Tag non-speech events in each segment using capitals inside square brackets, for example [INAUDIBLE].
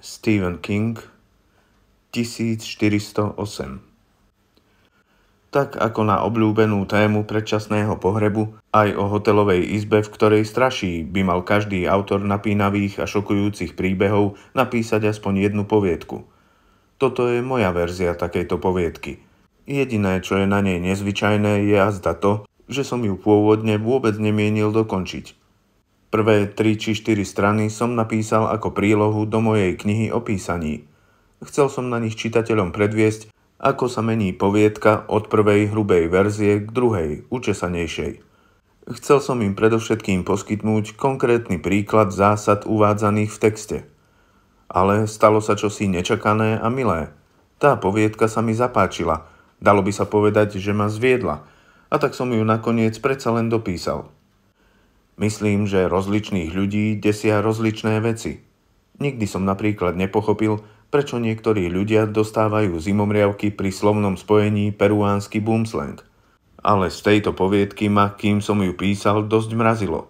Stephen King 1408 Tak ako na obľúbenú tému predčasného pohrebu, aj o hotelovej izbe, v ktorej straší, by mal každý autor napínavých a šokujúcich príbehov napísať aspoň jednu poviedku. Toto je moja verzia takejto poviedky. Jediné, čo je na nej nezvyčajné, je azda to, že som ju pôvodne vôbec nemienil dokončiť. Prvé 3 či 4 strany som napísal ako prílohu do mojej knihy o písaní. Chcel som na nich čitateľom predviesť, ako sa mení poviedka od prvej hrubej verzie k druhej, učesanejšej. Chcel som im predovšetkým poskytnúť konkrétny príklad zásad uvádzaných v texte. Ale stalo sa čosi nečakané a milé. Tá poviedka sa mi zapáčila, dalo by sa povedať, že ma zviedla, a tak som ju nakoniec predsa len dopísal. Myslím, že rozličných ľudí desia rozličné veci. Nikdy som napríklad nepochopil, prečo niektorí ľudia dostávajú zimomriavky pri slovnom spojení peruánsky boomslang. Ale z tejto poviedky ma, kým som ju písal, dosť mrazilo.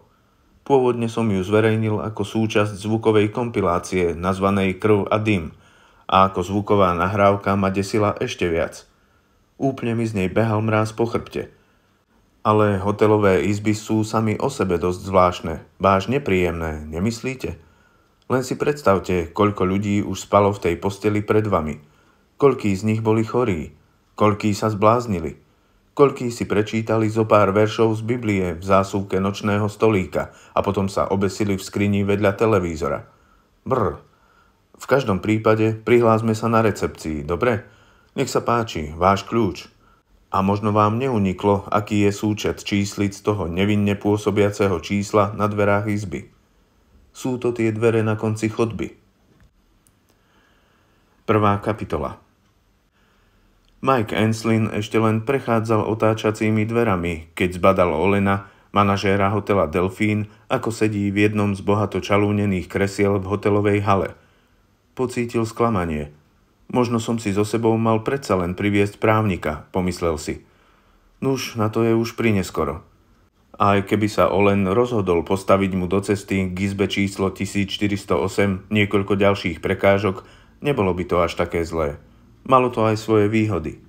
Pôvodne som ju zverejnil ako súčasť zvukovej kompilácie nazvanej Krv a dym a ako zvuková nahrávka ma desila ešte viac. Úplne mi z nej behal mráz po chrbte – ale hotelové izby sú sami o sebe dosť zvláštne, báž nepríjemné, nemyslíte? Len si predstavte, koľko ľudí už spalo v tej posteli pred vami. Koľkí z nich boli chorí, koľkí sa zbláznili, koľkí si prečítali zo pár veršov z Biblie v zásuvke nočného stolíka a potom sa obesili v skrini vedľa televízora. Brr. V každom prípade prihlásme sa na recepcii, dobre? Nech sa páči, váš kľúč. A možno vám neuniklo, aký je súčet číslic toho nevinne pôsobiaceho čísla na dverách izby. Sú to tie dvere na konci chodby. Prvá kapitola Mike Enslin ešte len prechádzal otáčacími dverami, keď zbadal Olena, manažéra hotela Delfín, ako sedí v jednom z bohato čalúnených kresiel v hotelovej hale. Pocítil sklamanie – Možno som si so sebou mal predsa len priviesť právnika, pomyslel si. Nuž, na to je už prineskoro. A aj keby sa Olen rozhodol postaviť mu do cesty k izbe číslo 1408 niekoľko ďalších prekážok, nebolo by to až také zlé. Malo to aj svoje výhody.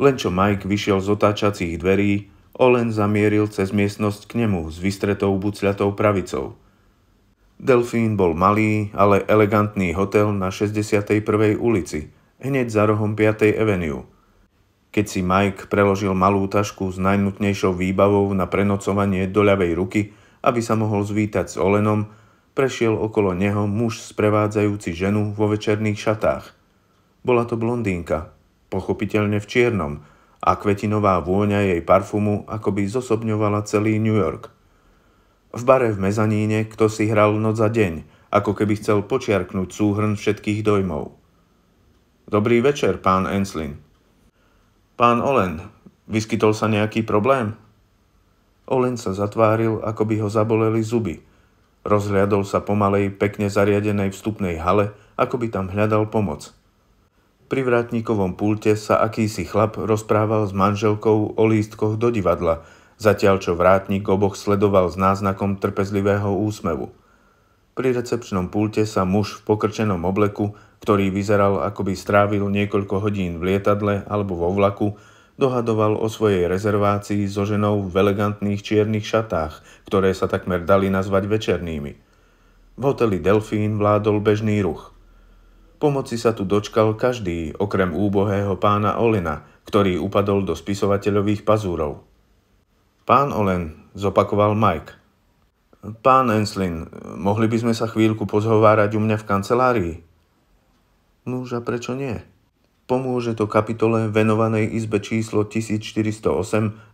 Len čo Mike vyšiel z otáčacích dverí, Olen zamieril cez miestnosť k nemu s vystretou bucľatou pravicou – Delfín bol malý, ale elegantný hotel na 61. ulici, hneď za rohom 5. Avenue. Keď si Mike preložil malú tašku s najnutnejšou výbavou na prenocovanie do ľavej ruky, aby sa mohol zvítať s Olenom, prešiel okolo neho muž sprevádzajúci ženu vo večerných šatách. Bola to blondínka, pochopiteľne v čiernom, a kvetinová vôňa jej parfumu akoby zosobňovala celý New York – v bare v mezaníne kto si hral noc za deň, ako keby chcel počiarknúť súhrn všetkých dojmov. Dobrý večer, pán Enslin. Pán Olen, vyskytol sa nejaký problém? Olen sa zatváril, ako by ho zaboleli zuby. Rozhľadol sa pomalej, pekne zariadenej vstupnej hale, ako by tam hľadal pomoc. Pri vrátnikovom pulte sa akýsi chlap rozprával s manželkou o lístkoch do divadla, zatiaľ čo vrátnik oboch sledoval s náznakom trpezlivého úsmevu. Pri recepčnom pulte sa muž v pokrčenom obleku, ktorý vyzeral, ako by strávil niekoľko hodín v lietadle alebo vo vlaku, dohadoval o svojej rezervácii so ženou v elegantných čiernych šatách, ktoré sa takmer dali nazvať večernými. V hoteli Delfín vládol bežný ruch. Pomoci sa tu dočkal každý, okrem úbohého pána Olina, ktorý upadol do spisovateľových pazúrov. Pán Olen, zopakoval Mike. Pán Enslin, mohli by sme sa chvíľku pozhovárať u mňa v kancelárii? Nuž a prečo nie? Pomôže to kapitole venovanej izbe číslo 1408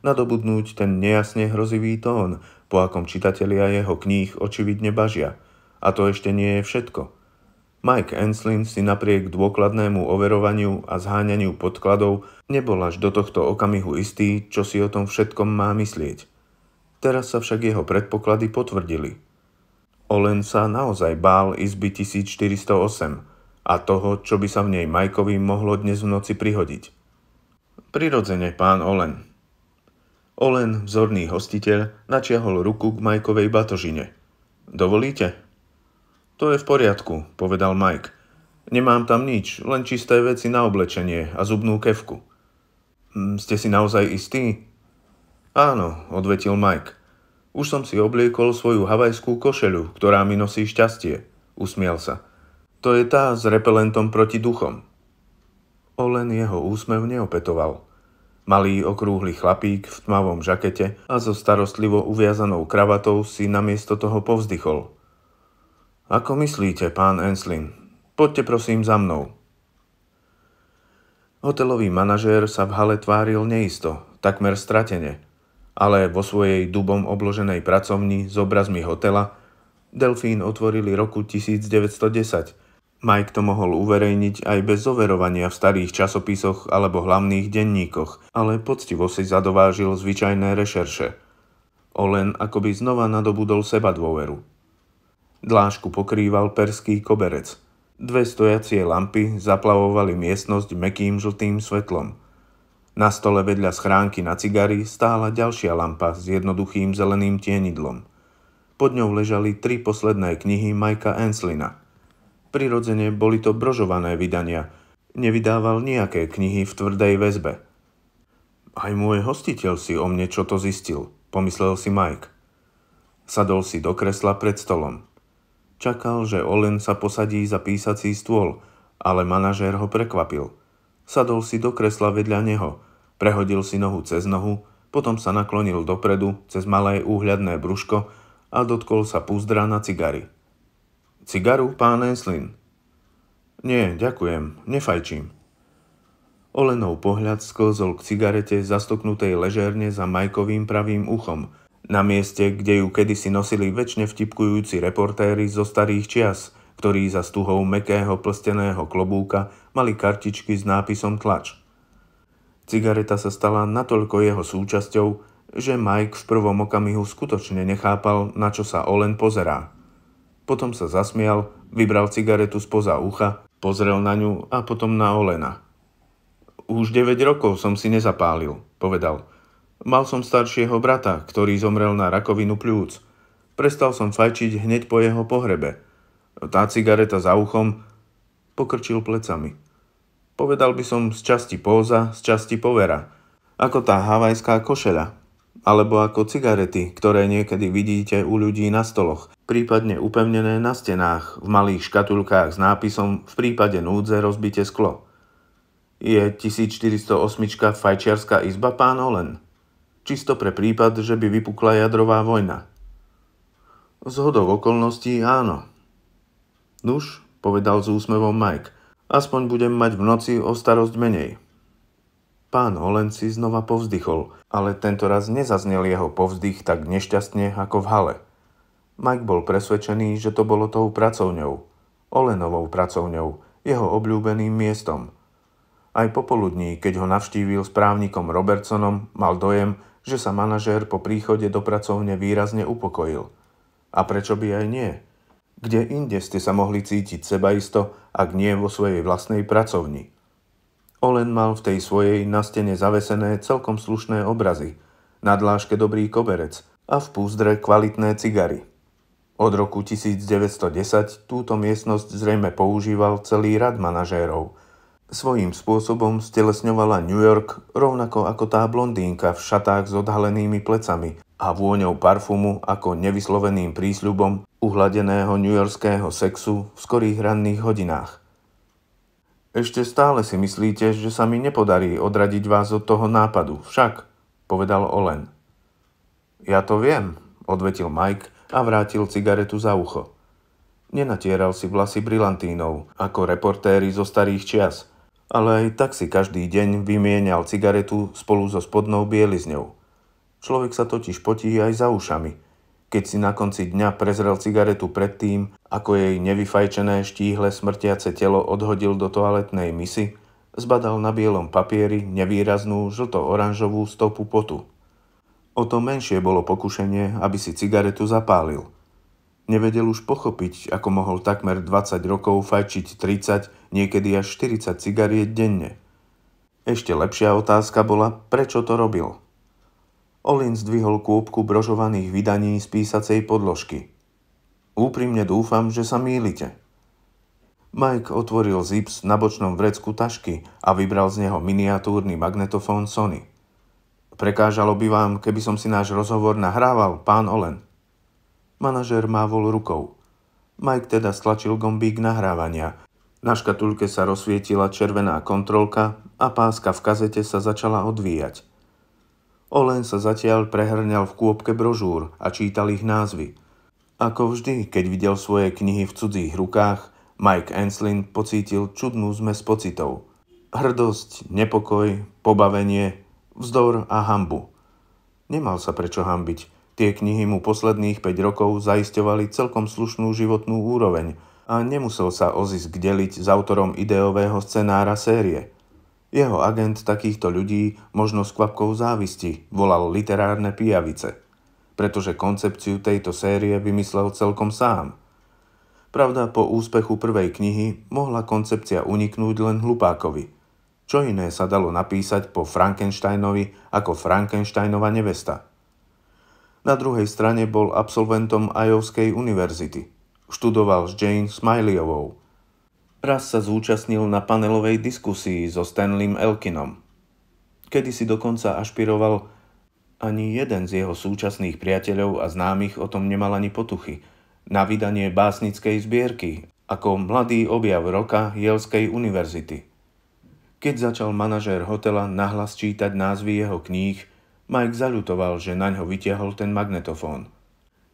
nadobudnúť ten nejasne hrozivý tón, po akom čitatelia jeho kníh očividne bažia. A to ešte nie je všetko. Mike Enslin si napriek dôkladnému overovaniu a zháňaniu podkladov nebol až do tohto okamihu istý, čo si o tom všetkom má myslieť. Teraz sa však jeho predpoklady potvrdili. Olen sa naozaj bál izby 1408 a toho, čo by sa v nej Majkovi mohlo dnes v noci prihodiť. Prirodzene, pán Olen. Olen, vzorný hostiteľ, načiahol ruku k Majkovej batožine. Dovolíte? To je v poriadku, povedal Mike. Nemám tam nič, len čisté veci na oblečenie a zubnú kevku. Mm, ste si naozaj istí? Áno, odvetil Mike. Už som si obliekol svoju havajskú košelu, ktorá mi nosí šťastie, usmiel sa. To je tá s repelentom proti duchom. Olen jeho úsmev neopetoval. Malý okrúhly chlapík v tmavom žakete a so starostlivo uviazanou kravatou si namiesto toho povzdychol – ako myslíte, pán Enslin? Poďte prosím za mnou. Hotelový manažér sa v hale tváril neisto, takmer stratene, ale vo svojej dubom obloženej pracovni s obrazmi hotela Delfín otvorili roku 1910. Mike to mohol uverejniť aj bez zoverovania v starých časopisoch alebo hlavných denníkoch, ale poctivo si zadovážil zvyčajné rešerše. Olen akoby znova nadobudol seba dôveru. Dlážku pokrýval perský koberec. Dve stojacie lampy zaplavovali miestnosť mekým žltým svetlom. Na stole vedľa schránky na cigary stála ďalšia lampa s jednoduchým zeleným tienidlom. Pod ňou ležali tri posledné knihy Majka Enslina. Prirodzene boli to brožované vydania. Nevydával nejaké knihy v tvrdej väzbe. Aj môj hostiteľ si o mne čo to zistil, pomyslel si Mike. Sadol si do kresla pred stolom. Čakal, že Olen sa posadí za písací stôl, ale manažér ho prekvapil. Sadol si do kresla vedľa neho, prehodil si nohu cez nohu, potom sa naklonil dopredu cez malé úhľadné brúško a dotkol sa púzdra na cigary. Cigaru, pán Enslin? Nie, ďakujem, nefajčím. Olenov pohľad sklzol k cigarete zastoknutej ležerne za Majkovým pravým uchom – na mieste, kde ju kedysi nosili väčšine vtipkujúci reportéry zo starých čias, ktorí za stuhou mekého plsteného klobúka mali kartičky s nápisom tlač. Cigareta sa stala natoľko jeho súčasťou, že Mike v prvom okamihu skutočne nechápal, na čo sa Olen pozerá. Potom sa zasmial, vybral cigaretu spoza ucha, pozrel na ňu a potom na Olena. Už 9 rokov som si nezapálil, povedal. Mal som staršieho brata, ktorý zomrel na rakovinu pľúc. Prestal som fajčiť hneď po jeho pohrebe. Tá cigareta za uchom pokrčil plecami. Povedal by som z časti póza, z časti povera. Ako tá havajská košeľa. Alebo ako cigarety, ktoré niekedy vidíte u ľudí na stoloch, prípadne upevnené na stenách, v malých škatulkách s nápisom v prípade núdze rozbite sklo. Je 1408 fajčiarská izba pán Olen čisto pre prípad, že by vypukla jadrová vojna. Zhodov okolností áno. Nuž, povedal s úsmevom Mike, aspoň budem mať v noci o starosť menej. Pán Olen si znova povzdychol, ale tento raz nezaznel jeho povzdych tak nešťastne ako v hale. Mike bol presvedčený, že to bolo tou pracovňou, Olenovou pracovňou, jeho obľúbeným miestom. Aj popoludní, keď ho navštívil správnikom Robertsonom, mal dojem, že sa manažér po príchode do pracovne výrazne upokojil. A prečo by aj nie? Kde inde ste sa mohli cítiť sebaisto, ak nie vo svojej vlastnej pracovni? Olen mal v tej svojej na stene zavesené celkom slušné obrazy, na dláške dobrý koberec a v púzdre kvalitné cigary. Od roku 1910 túto miestnosť zrejme používal celý rad manažérov – Svojím spôsobom stelesňovala New York rovnako ako tá blondínka v šatách s odhalenými plecami a vôňou parfumu ako nevysloveným prísľubom uhladeného newyorského sexu v skorých ranných hodinách. Ešte stále si myslíte, že sa mi nepodarí odradiť vás od toho nápadu, však, povedal Olen. Ja to viem, odvetil Mike a vrátil cigaretu za ucho. Nenatieral si vlasy brilantínou, ako reportéry zo starých čias – ale aj tak si každý deň vymienial cigaretu spolu so spodnou bielizňou. Človek sa totiž potí aj za ušami, keď si na konci dňa prezrel cigaretu pred tým, ako jej nevyfajčené štíhle smrtiace telo odhodil do toaletnej misy, zbadal na bielom papieri nevýraznú žlto-oranžovú stopu potu. O to menšie bolo pokušenie, aby si cigaretu zapálil – Nevedel už pochopiť, ako mohol takmer 20 rokov fajčiť 30 niekedy až 40 cigariet denne. Ešte lepšia otázka bola, prečo to robil. Olin zdvihol kôpku brožovaných vydaní z písacej podložky. Úprimne dúfam, že sa mýlite. Mike otvoril zips na bočnom vrecku tašky a vybral z neho miniatúrny magnetofón Sony. Prekážalo by vám, keby som si náš rozhovor nahrával, pán Olen. Manažer mávol rukou. Mike teda stlačil gombík nahrávania na škatulke sa rozsvietila červená kontrolka a páska v kazete sa začala odvíjať. Olen sa zatiaľ prehrňal v kôpke brožúr a čítal ich názvy. Ako vždy, keď videl svoje knihy v cudzích rukách, Mike Enslin pocítil čudnú zmes pocitov. Hrdosť, nepokoj, pobavenie, vzdor a hambu. Nemal sa prečo hambiť. Tie knihy mu posledných 5 rokov zaisťovali celkom slušnú životnú úroveň – a nemusel sa Ozisk deliť s autorom ideového scenára série. Jeho agent takýchto ľudí možno s kvapkou závisti volal literárne pijavice, pretože koncepciu tejto série vymyslel celkom sám. Pravda, po úspechu prvej knihy mohla koncepcia uniknúť len hlupákovi. Čo iné sa dalo napísať po Frankensteinovi ako Frankensteinova nevesta. Na druhej strane bol absolventom Ajovskej univerzity – Študoval s Jane Smileyovou. Raz sa zúčastnil na panelovej diskusii so Stanleym Elkinom. Kedy si dokonca ašpiroval, ani jeden z jeho súčasných priateľov a známych o tom nemal ani potuchy, na vydanie básnickej zbierky ako mladý objav roka Jelskej univerzity. Keď začal manažér hotela nahlas čítať názvy jeho kníh, Mike zaľutoval, že na ňo vytiahol ten magnetofón.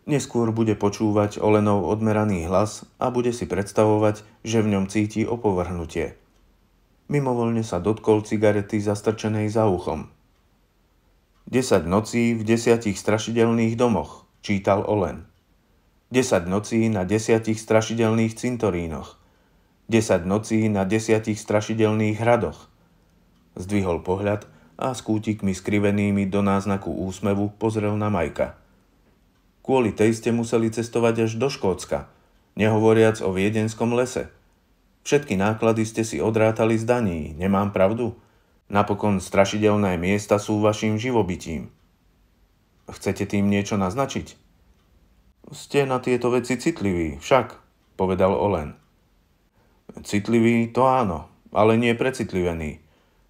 Neskôr bude počúvať Olenov odmeraný hlas a bude si predstavovať, že v ňom cíti opovrhnutie. Mimovoľne sa dotkol cigarety zastrčenej za uchom. 10 nocí v desiatich strašidelných domoch, čítal Olen. 10 nocí na desiatich strašidelných cintorínoch. 10 nocí na desiatich strašidelných hradoch. Zdvihol pohľad a s kútikmi skrivenými do náznaku úsmevu pozrel na Majka – Kvôli tej ste museli cestovať až do Škótska, nehovoriac o viedenskom lese. Všetky náklady ste si odrátali z daní, nemám pravdu? Napokon strašidelné miesta sú vašim živobytím. Chcete tým niečo naznačiť? Ste na tieto veci citliví, však, povedal Olen. Citlivý, to áno, ale nie precitlivený.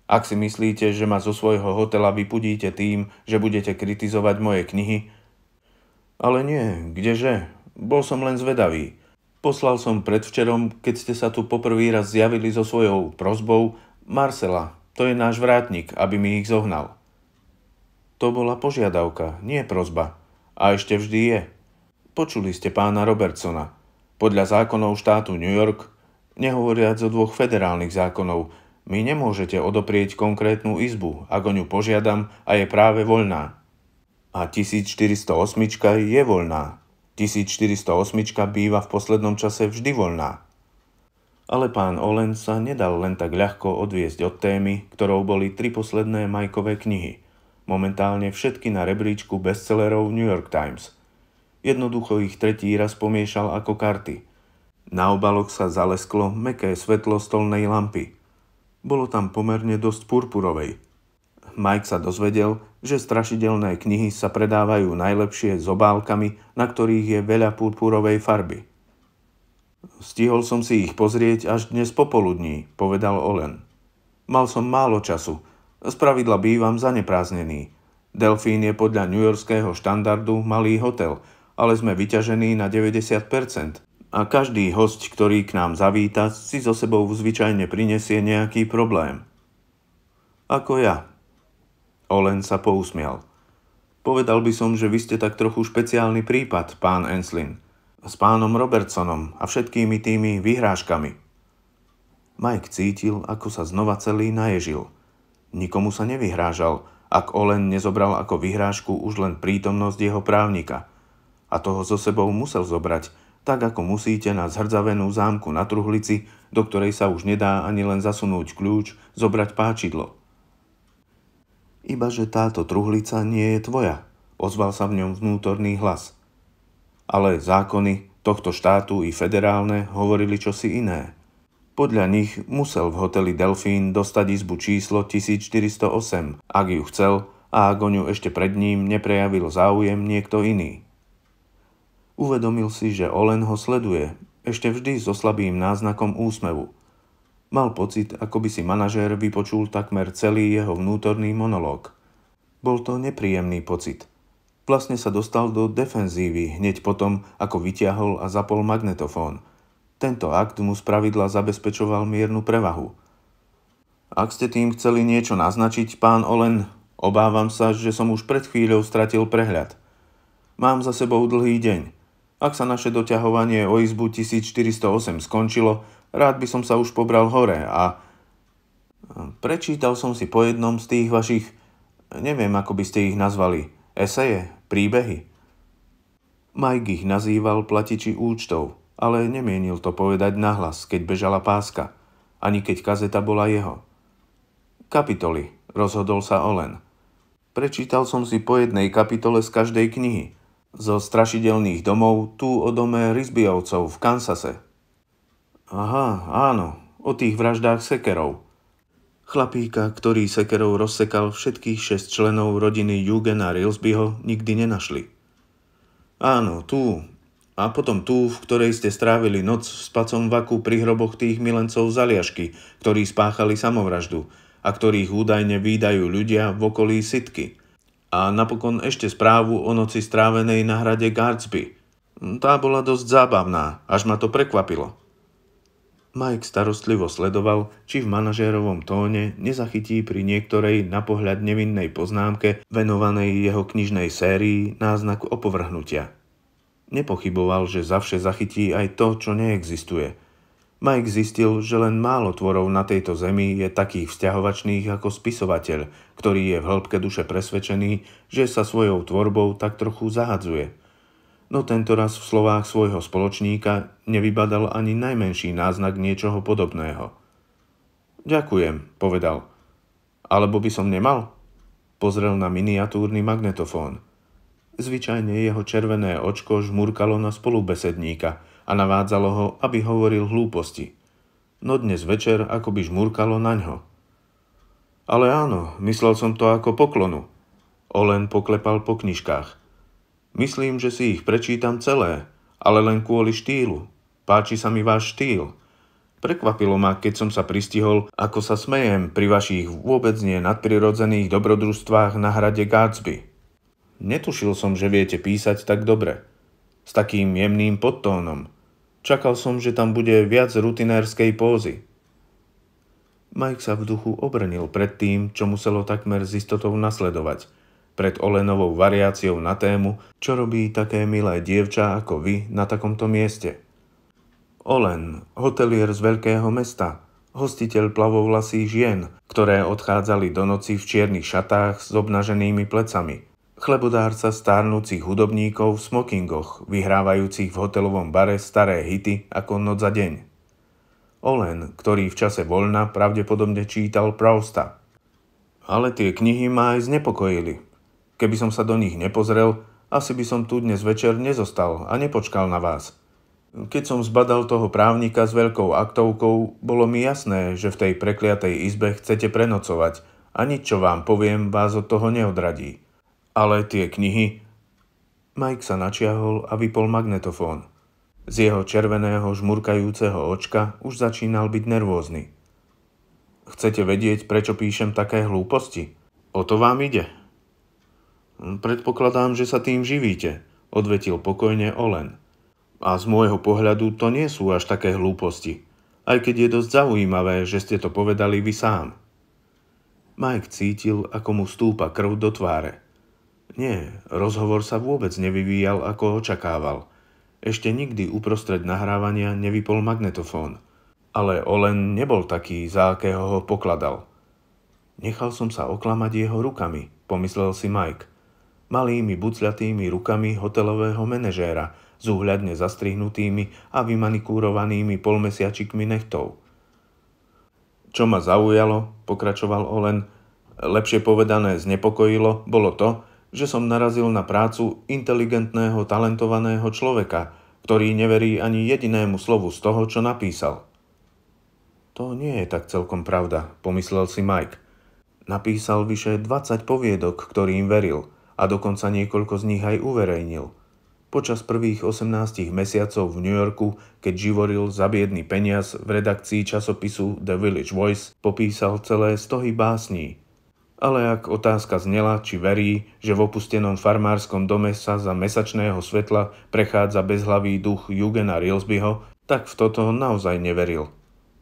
Ak si myslíte, že ma zo svojho hotela vypudíte tým, že budete kritizovať moje knihy, ale nie, kdeže? Bol som len zvedavý. Poslal som predvčerom, keď ste sa tu poprvý raz zjavili so svojou prozbou, Marcela, to je náš vrátnik, aby mi ich zohnal. To bola požiadavka, nie prozba. A ešte vždy je. Počuli ste pána Robertsona. Podľa zákonov štátu New York, nehovoriac o dvoch federálnych zákonov, mi nemôžete odoprieť konkrétnu izbu, ak o ňu požiadam a je práve voľná a 1408 je voľná. 1408 býva v poslednom čase vždy voľná. Ale pán Olen sa nedal len tak ľahko odviesť od témy, ktorou boli tri posledné majkové knihy, momentálne všetky na rebríčku bestsellerov New York Times. Jednoducho ich tretí raz pomiešal ako karty. Na obalok sa zalesklo meké svetlo stolnej lampy. Bolo tam pomerne dosť purpurovej, Mike sa dozvedel, že strašidelné knihy sa predávajú najlepšie s obálkami, na ktorých je veľa purpurovej farby. Stihol som si ich pozrieť až dnes popoludní, povedal Olen. Mal som málo času. Spravidla bývam zaneprázdnený. Delfín je podľa newyorského štandardu malý hotel, ale sme vyťažení na 90%. A každý host, ktorý k nám zavíta, si so sebou zvyčajne prinesie nejaký problém. Ako ja, Olen sa pousmial. Povedal by som, že vy ste tak trochu špeciálny prípad, pán Enslin. S pánom Robertsonom a všetkými tými vyhrážkami. Mike cítil, ako sa znova celý naježil. Nikomu sa nevyhrážal, ak Olen nezobral ako vyhrážku už len prítomnosť jeho právnika. A toho so sebou musel zobrať, tak ako musíte na zhrdzavenú zámku na truhlici, do ktorej sa už nedá ani len zasunúť kľúč, zobrať páčidlo – iba že táto truhlica nie je tvoja, ozval sa v ňom vnútorný hlas. Ale zákony tohto štátu i federálne hovorili čosi iné. Podľa nich musel v hoteli Delfín dostať izbu číslo 1408, ak ju chcel a ak o ňu ešte pred ním neprejavil záujem niekto iný. Uvedomil si, že Olen ho sleduje, ešte vždy so slabým náznakom úsmevu – Mal pocit, ako by si manažér vypočul takmer celý jeho vnútorný monológ. Bol to nepríjemný pocit. Vlastne sa dostal do defenzívy hneď potom, ako vyťahol a zapol magnetofón. Tento akt mu pravidla zabezpečoval miernu prevahu. Ak ste tým chceli niečo naznačiť, pán Olen, obávam sa, že som už pred chvíľou stratil prehľad. Mám za sebou dlhý deň. Ak sa naše doťahovanie o izbu 1408 skončilo, Rád by som sa už pobral hore a e, prečítal som si po jednom z tých vašich, neviem ako by ste ich nazvali, eseje, príbehy. Mike ich nazýval platiči účtov, ale nemienil to povedať nahlas, keď bežala páska, ani keď kazeta bola jeho. Kapitoly, rozhodol sa Olen. Prečítal som si po jednej kapitole z každej knihy. Zo strašidelných domov, tu o dome Rizbiovcov v Kansase, Aha, áno, o tých vraždách sekerov. Chlapíka, ktorý sekerov rozsekal všetkých šest členov rodiny Jugena Rilsbyho, nikdy nenašli. Áno, tu. A potom tu, v ktorej ste strávili noc v spacom vaku pri hroboch tých milencov zaliašky, ktorí spáchali samovraždu a ktorých údajne výdajú ľudia v okolí Sitky. A napokon ešte správu o noci strávenej na hrade Gardsby. Tá bola dosť zábavná, až ma to prekvapilo. Mike starostlivo sledoval, či v manažérovom tóne nezachytí pri niektorej na pohľad nevinnej poznámke venovanej jeho knižnej sérii náznak opovrhnutia. Nepochyboval, že za vše zachytí aj to, čo neexistuje – Mike zistil, že len málo tvorov na tejto zemi je takých vzťahovačných ako spisovateľ, ktorý je v hĺbke duše presvedčený, že sa svojou tvorbou tak trochu zahadzuje no tento raz v slovách svojho spoločníka nevybadal ani najmenší náznak niečoho podobného. Ďakujem, povedal. Alebo by som nemal? Pozrel na miniatúrny magnetofón. Zvyčajne jeho červené očko žmurkalo na spolubesedníka a navádzalo ho, aby hovoril hlúposti. No dnes večer akoby žmurkalo na ňo. Ale áno, myslel som to ako poklonu. Olen poklepal po knižkách. Myslím, že si ich prečítam celé, ale len kvôli štýlu. Páči sa mi váš štýl. Prekvapilo ma, keď som sa pristihol, ako sa smejem pri vašich vôbec nie nadprirodzených dobrodružstvách na hrade Gatsby. Netušil som, že viete písať tak dobre. S takým jemným podtónom. Čakal som, že tam bude viac rutinérskej pózy. Mike sa v duchu obrnil pred tým, čo muselo takmer z istotou nasledovať – pred Olenovou variáciou na tému, čo robí také milé dievča ako vy na takomto mieste. Olen, hotelier z veľkého mesta, hostiteľ plavovlasých žien, ktoré odchádzali do noci v čiernych šatách s obnaženými plecami. Chlebodárca stárnúcich hudobníkov v smokingoch, vyhrávajúcich v hotelovom bare staré hity ako noc za deň. Olen, ktorý v čase voľna pravdepodobne čítal Prousta. Ale tie knihy ma aj znepokojili. Keby som sa do nich nepozrel, asi by som tu dnes večer nezostal a nepočkal na vás. Keď som zbadal toho právnika s veľkou aktovkou, bolo mi jasné, že v tej prekliatej izbe chcete prenocovať a nič, čo vám poviem, vás od toho neodradí. Ale tie knihy... Mike sa načiahol a vypol magnetofón. Z jeho červeného, žmurkajúceho očka už začínal byť nervózny. Chcete vedieť, prečo píšem také hlúposti? O to vám ide, Predpokladám, že sa tým živíte, odvetil pokojne Olen. A z môjho pohľadu to nie sú až také hlúposti, aj keď je dosť zaujímavé, že ste to povedali vy sám. Mike cítil, ako mu stúpa krv do tváre. Nie, rozhovor sa vôbec nevyvíjal, ako očakával – ešte nikdy uprostred nahrávania nevypol magnetofón. Ale Olen nebol taký, za akého ho pokladal. Nechal som sa oklamať jeho rukami, pomyslel si Mike malými bucľatými rukami hotelového manažéra, zúhľadne zastrihnutými a vymanikúrovanými polmesiačikmi nechtov. Čo ma zaujalo, pokračoval Olen, lepšie povedané znepokojilo, bolo to, že som narazil na prácu inteligentného, talentovaného človeka, ktorý neverí ani jedinému slovu z toho, čo napísal. To nie je tak celkom pravda, pomyslel si Mike. Napísal vyše 20 poviedok, ktorým veril – a dokonca niekoľko z nich aj uverejnil. Počas prvých 18 mesiacov v New Yorku, keď živoril za biedný peniaz v redakcii časopisu The Village Voice, popísal celé stohy básní. Ale ak otázka znela, či verí, že v opustenom farmárskom dome sa za mesačného svetla prechádza bezhlavý duch Jugena Rilsbyho, tak v toto naozaj neveril.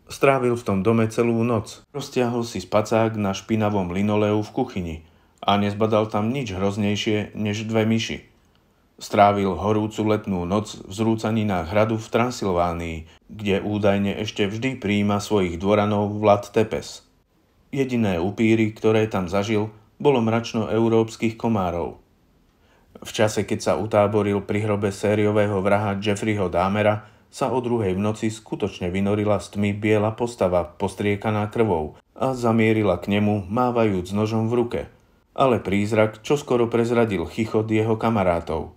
Strávil v tom dome celú noc. Roztiahol si spacák na špinavom linoleu v kuchyni – a nezbadal tam nič hroznejšie než dve myši. Strávil horúcu letnú noc v na hradu v Transilvánii, kde údajne ešte vždy príjima svojich dvoranov Vlad Tepes. Jediné upíry, ktoré tam zažil, bolo mračno európskych komárov. V čase, keď sa utáboril pri hrobe sériového vraha Jeffreyho Dámera, sa o druhej v noci skutočne vynorila z tmy biela postava postriekaná krvou a zamierila k nemu, mávajúc nožom v ruke – ale prízrak čo skoro prezradil chichot jeho kamarátov.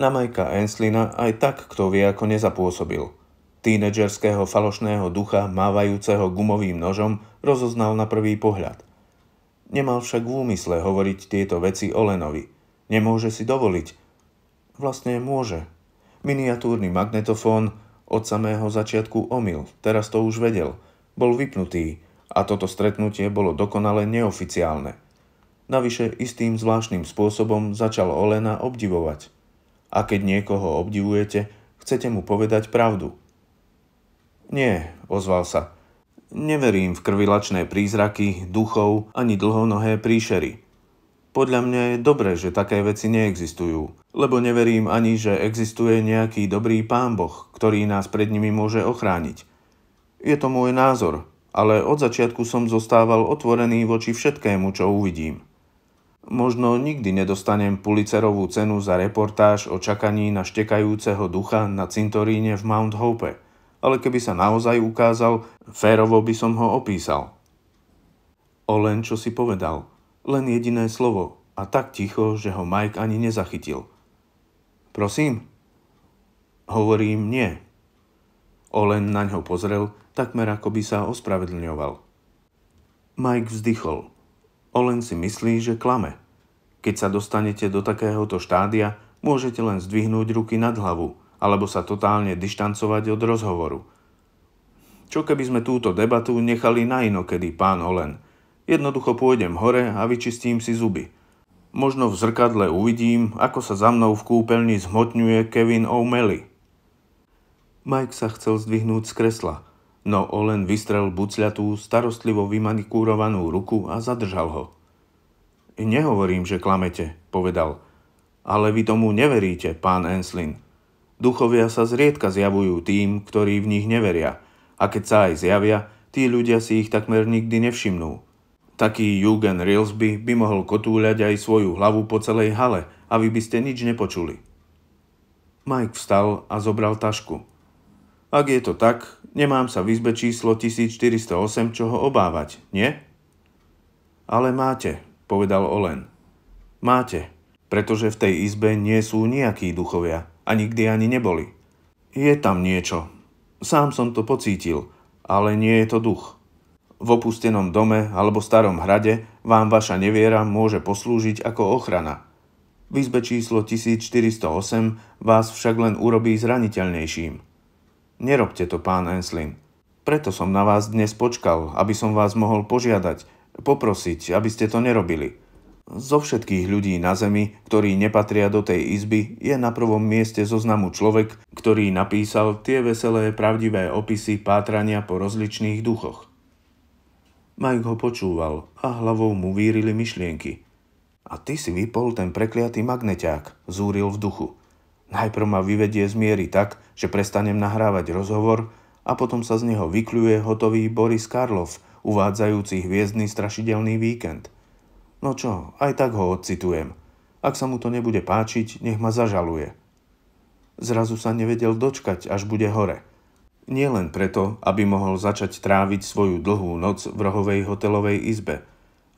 Na Majka Enslina aj tak kto vie ako nezapôsobil. Tínedžerského falošného ducha, mávajúceho gumovým nožom, rozoznal na prvý pohľad. Nemal však v úmysle hovoriť tieto veci Olenovi. Nemôže si dovoliť. Vlastne môže. Miniatúrny magnetofón od samého začiatku omyl, teraz to už vedel. Bol vypnutý a toto stretnutie bolo dokonale neoficiálne. Navyše istým zvláštnym spôsobom začal Olena obdivovať. A keď niekoho obdivujete, chcete mu povedať pravdu. Nie, ozval sa. Neverím v krvilačné prízraky, duchov ani dlhonohé príšery. Podľa mňa je dobré, že také veci neexistujú, lebo neverím ani, že existuje nejaký dobrý pán Boh, ktorý nás pred nimi môže ochrániť. Je to môj názor, ale od začiatku som zostával otvorený voči všetkému, čo uvidím. Možno nikdy nedostanem Pulitzerovú cenu za reportáž o čakaní na štekajúceho ducha na cintoríne v Mount Hope, ale keby sa naozaj ukázal, férovo by som ho opísal. O len čo si povedal, len jediné slovo a tak ticho, že ho Mike ani nezachytil. Prosím? Hovorím nie. Olen na ňo pozrel, takmer ako by sa ospravedlňoval. Mike vzdychol. Olen si myslí, že klame. Keď sa dostanete do takéhoto štádia, môžete len zdvihnúť ruky nad hlavu alebo sa totálne dištancovať od rozhovoru. Čo keby sme túto debatu nechali na inokedy, pán Olen? Jednoducho pôjdem hore a vyčistím si zuby. Možno v zrkadle uvidím, ako sa za mnou v kúpeľni zhmotňuje Kevin O'Malley. Mike sa chcel zdvihnúť z kresla – no Olen vystrel bucľatú, starostlivo vymanikúrovanú ruku a zadržal ho. Nehovorím, že klamete, povedal. Ale vy tomu neveríte, pán Enslin. Duchovia sa zriedka zjavujú tým, ktorí v nich neveria. A keď sa aj zjavia, tí ľudia si ich takmer nikdy nevšimnú. Taký Jürgen Rilsby by mohol kotúľať aj svoju hlavu po celej hale a vy by ste nič nepočuli. Mike vstal a zobral tašku. Ak je to tak, nemám sa v izbe číslo 1408 čoho obávať, nie? Ale máte, povedal Olen. Máte, pretože v tej izbe nie sú nejakí duchovia a nikdy ani neboli. Je tam niečo. Sám som to pocítil, ale nie je to duch. V opustenom dome alebo starom hrade vám vaša neviera môže poslúžiť ako ochrana. V izbe číslo 1408 vás však len urobí zraniteľnejším. Nerobte to, pán Enslin. Preto som na vás dnes počkal, aby som vás mohol požiadať, poprosiť, aby ste to nerobili. Zo všetkých ľudí na Zemi, ktorí nepatria do tej izby, je na prvom mieste zoznamu človek, ktorý napísal tie veselé pravdivé opisy pátrania po rozličných duchoch. Mike ho počúval a hlavou mu vírili myšlienky. A ty si vypol ten prekliatý magneťák, zúril v duchu. Najprv ma vyvedie z miery tak, že prestanem nahrávať rozhovor a potom sa z neho vykľuje hotový Boris Karlov, uvádzajúci hviezdny strašidelný víkend. No čo, aj tak ho odcitujem. Ak sa mu to nebude páčiť, nech ma zažaluje. Zrazu sa nevedel dočkať, až bude hore. Nie len preto, aby mohol začať tráviť svoju dlhú noc v rohovej hotelovej izbe,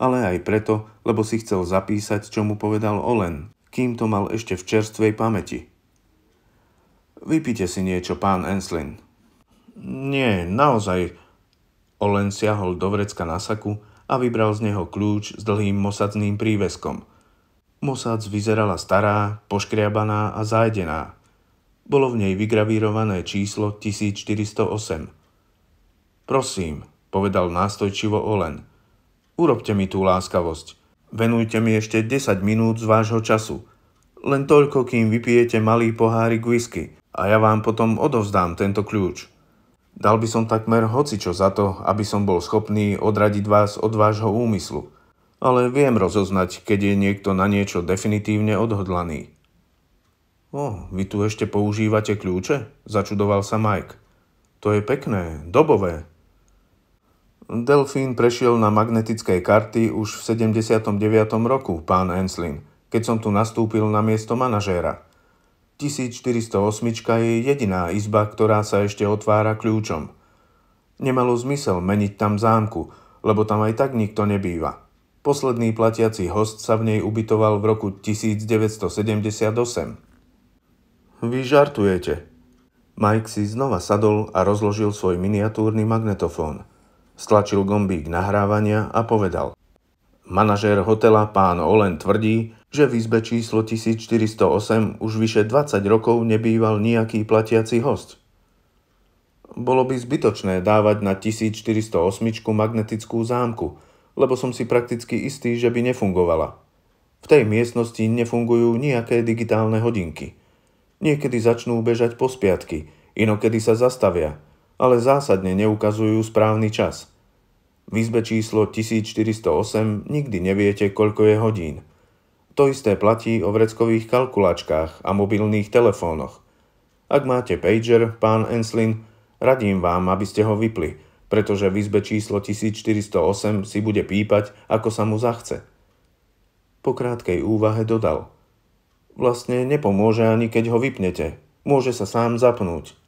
ale aj preto, lebo si chcel zapísať, čo mu povedal Olen, kým to mal ešte v čerstvej pamäti. Vypite si niečo, pán Enslin. Nie, naozaj. Olen siahol do vrecka na saku a vybral z neho kľúč s dlhým mosadným príveskom. Mosac vyzerala stará, poškriabaná a zájdená. Bolo v nej vygravírované číslo 1408. Prosím, povedal nástojčivo Olen. Urobte mi tú láskavosť. Venujte mi ešte 10 minút z vášho času. Len toľko, kým vypijete malý pohárik whisky – a ja vám potom odovzdám tento kľúč. Dal by som takmer hocičo za to, aby som bol schopný odradiť vás od vášho úmyslu. Ale viem rozoznať, keď je niekto na niečo definitívne odhodlaný. O, vy tu ešte používate kľúče? Začudoval sa Mike. To je pekné, dobové, Delfín prešiel na magnetické karty už v 79. roku, pán Enslin, keď som tu nastúpil na miesto manažéra. 1408 je jediná izba, ktorá sa ešte otvára kľúčom. Nemalo zmysel meniť tam zámku, lebo tam aj tak nikto nebýva. Posledný platiaci host sa v nej ubytoval v roku 1978. Vy žartujete. Mike si znova sadol a rozložil svoj miniatúrny magnetofón. Stlačil gombík nahrávania a povedal. Manažér hotela pán Olen tvrdí, že v izbe číslo 1408 už vyše 20 rokov nebýval nejaký platiaci host. Bolo by zbytočné dávať na 1408 magnetickú zámku, lebo som si prakticky istý, že by nefungovala. V tej miestnosti nefungujú nejaké digitálne hodinky. Niekedy začnú bežať pospiatky, inokedy sa zastavia, ale zásadne neukazujú správny čas. V izbe číslo 1408 nikdy neviete, koľko je hodín – to isté platí o vreckových kalkulačkách a mobilných telefónoch. Ak máte pager, pán Enslin, radím vám, aby ste ho vypli, pretože v izbe číslo 1408 si bude pípať, ako sa mu zachce. Po krátkej úvahe dodal. Vlastne nepomôže ani keď ho vypnete, môže sa sám zapnúť.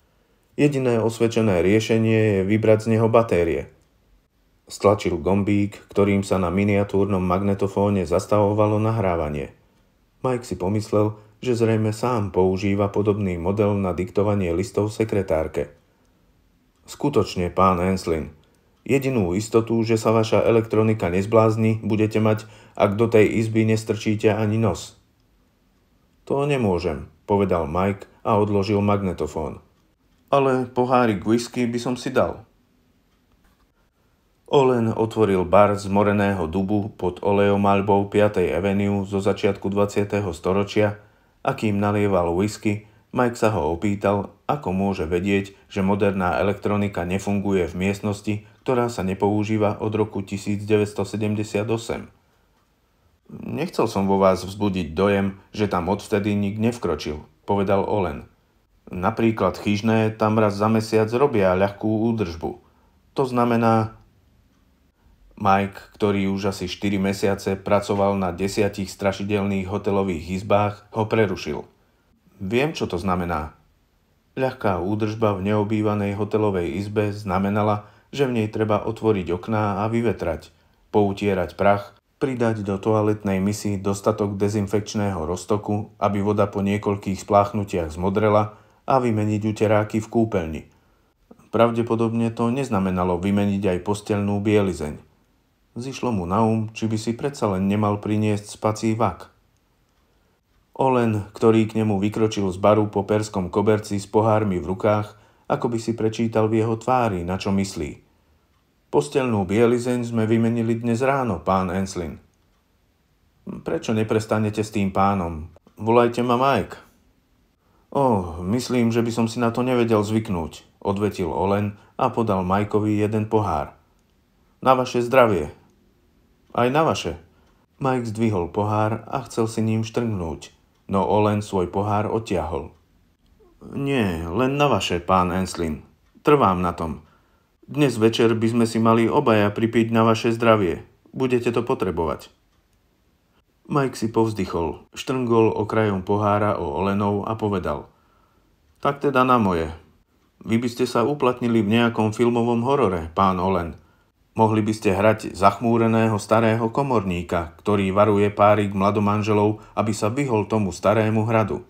Jediné osvedčené riešenie je vybrať z neho batérie – Stlačil gombík, ktorým sa na miniatúrnom magnetofóne zastavovalo nahrávanie. Mike si pomyslel, že zrejme sám používa podobný model na diktovanie listov sekretárke. Skutočne, pán Enslin, jedinú istotu, že sa vaša elektronika nezblázni, budete mať, ak do tej izby nestrčíte ani nos. To nemôžem, povedal Mike a odložil magnetofón. Ale pohárik whisky by som si dal. Olen otvoril bar z moreného dubu pod olejomalbou 5. Avenue zo začiatku 20. storočia a kým nalieval whisky, Mike sa ho opýtal, ako môže vedieť, že moderná elektronika nefunguje v miestnosti, ktorá sa nepoužíva od roku 1978. Nechcel som vo vás vzbudiť dojem, že tam odvtedy nik nevkročil, povedal Olen. Napríklad chyžné tam raz za mesiac robia ľahkú údržbu. To znamená, Mike, ktorý už asi 4 mesiace pracoval na desiatich strašidelných hotelových izbách, ho prerušil. Viem, čo to znamená. Ľahká údržba v neobývanej hotelovej izbe znamenala, že v nej treba otvoriť okná a vyvetrať, poutierať prach, pridať do toaletnej misy dostatok dezinfekčného roztoku, aby voda po niekoľkých spláchnutiach zmodrela a vymeniť uteráky v kúpeľni. Pravdepodobne to neznamenalo vymeniť aj postelnú bielizeň. Zišlo mu na um, či by si predsa len nemal priniesť spací vak. Olen, ktorý k nemu vykročil z baru po perskom koberci s pohármi v rukách, ako by si prečítal v jeho tvári, na čo myslí. Postelnú bielizeň sme vymenili dnes ráno, pán Enslin. Prečo neprestanete s tým pánom? Volajte ma Mike. O, oh, myslím, že by som si na to nevedel zvyknúť, odvetil Olen a podal Majkovi jeden pohár. Na vaše zdravie, aj na vaše. Mike zdvihol pohár a chcel si ním štrngnúť, no Olen svoj pohár odtiahol. Nie, len na vaše, pán Enslin. Trvám na tom. Dnes večer by sme si mali obaja pripiť na vaše zdravie. Budete to potrebovať. Mike si povzdychol, štrngol okrajom pohára o Olenov a povedal. Tak teda na moje. Vy by ste sa uplatnili v nejakom filmovom horore, pán Olen. Mohli by ste hrať zachmúreného starého komorníka, ktorý varuje párik mladomanželov, aby sa vyhol tomu starému hradu.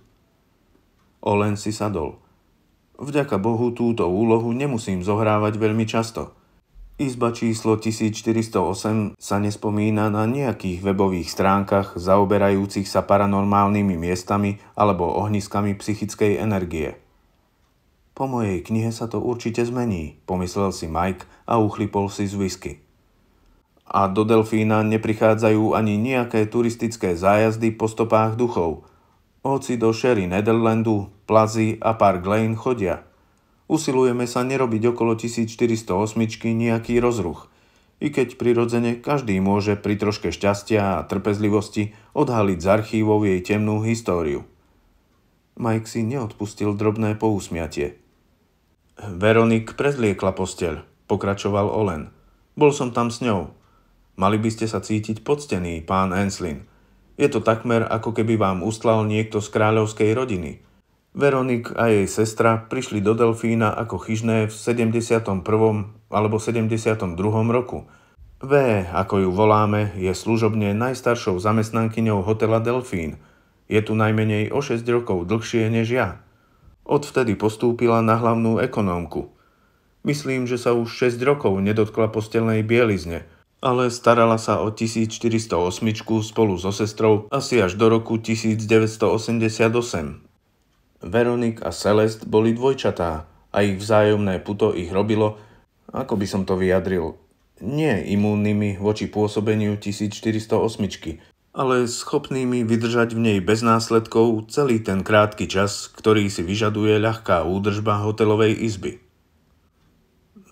Olen si sadol. Vďaka Bohu túto úlohu nemusím zohrávať veľmi často. Izba číslo 1408 sa nespomína na nejakých webových stránkach zaoberajúcich sa paranormálnymi miestami alebo ohniskami psychickej energie. Po mojej knihe sa to určite zmení, pomyslel si Mike a uchlipol si z whisky. A do Delfína neprichádzajú ani nejaké turistické zájazdy po stopách duchov. Hoci do Sherry Nederlandu, Plazy a Park Lane chodia. Usilujeme sa nerobiť okolo 1408 nejaký rozruch, i keď prirodzene každý môže pri troške šťastia a trpezlivosti odhaliť z archívov jej temnú históriu. Mike si neodpustil drobné pousmiatie. Veronik prezliekla posteľ pokračoval Olen. Bol som tam s ňou. Mali by ste sa cítiť poctení, pán Enslin. Je to takmer, ako keby vám ustlal niekto z kráľovskej rodiny. Veronik a jej sestra prišli do Delfína ako chyžné v 71. alebo 72. roku. V, ako ju voláme, je služobne najstaršou zamestnankyňou hotela Delfín. Je tu najmenej o 6 rokov dlhšie než ja. Odvtedy postúpila na hlavnú ekonómku – Myslím, že sa už 6 rokov nedotkla postelnej bielizne, ale starala sa o 1408 spolu so sestrou asi až do roku 1988. Veronik a Celest boli dvojčatá a ich vzájomné puto ich robilo, ako by som to vyjadril, nie imúnnymi voči pôsobeniu 1408 ale schopnými vydržať v nej bez následkov celý ten krátky čas, ktorý si vyžaduje ľahká údržba hotelovej izby.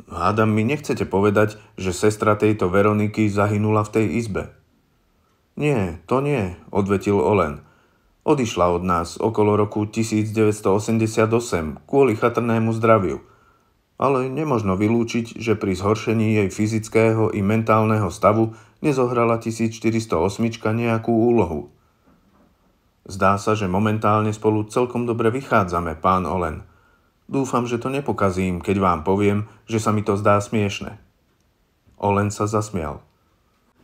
Hádam mi nechcete povedať, že sestra tejto Veroniky zahynula v tej izbe. Nie, to nie, odvetil Olen. Odišla od nás okolo roku 1988 kvôli chatrnému zdraviu. Ale nemožno vylúčiť, že pri zhoršení jej fyzického i mentálneho stavu nezohrala 1408 nejakú úlohu. Zdá sa, že momentálne spolu celkom dobre vychádzame, pán Olen, Dúfam, že to nepokazím, keď vám poviem, že sa mi to zdá smiešne. Olen sa zasmial.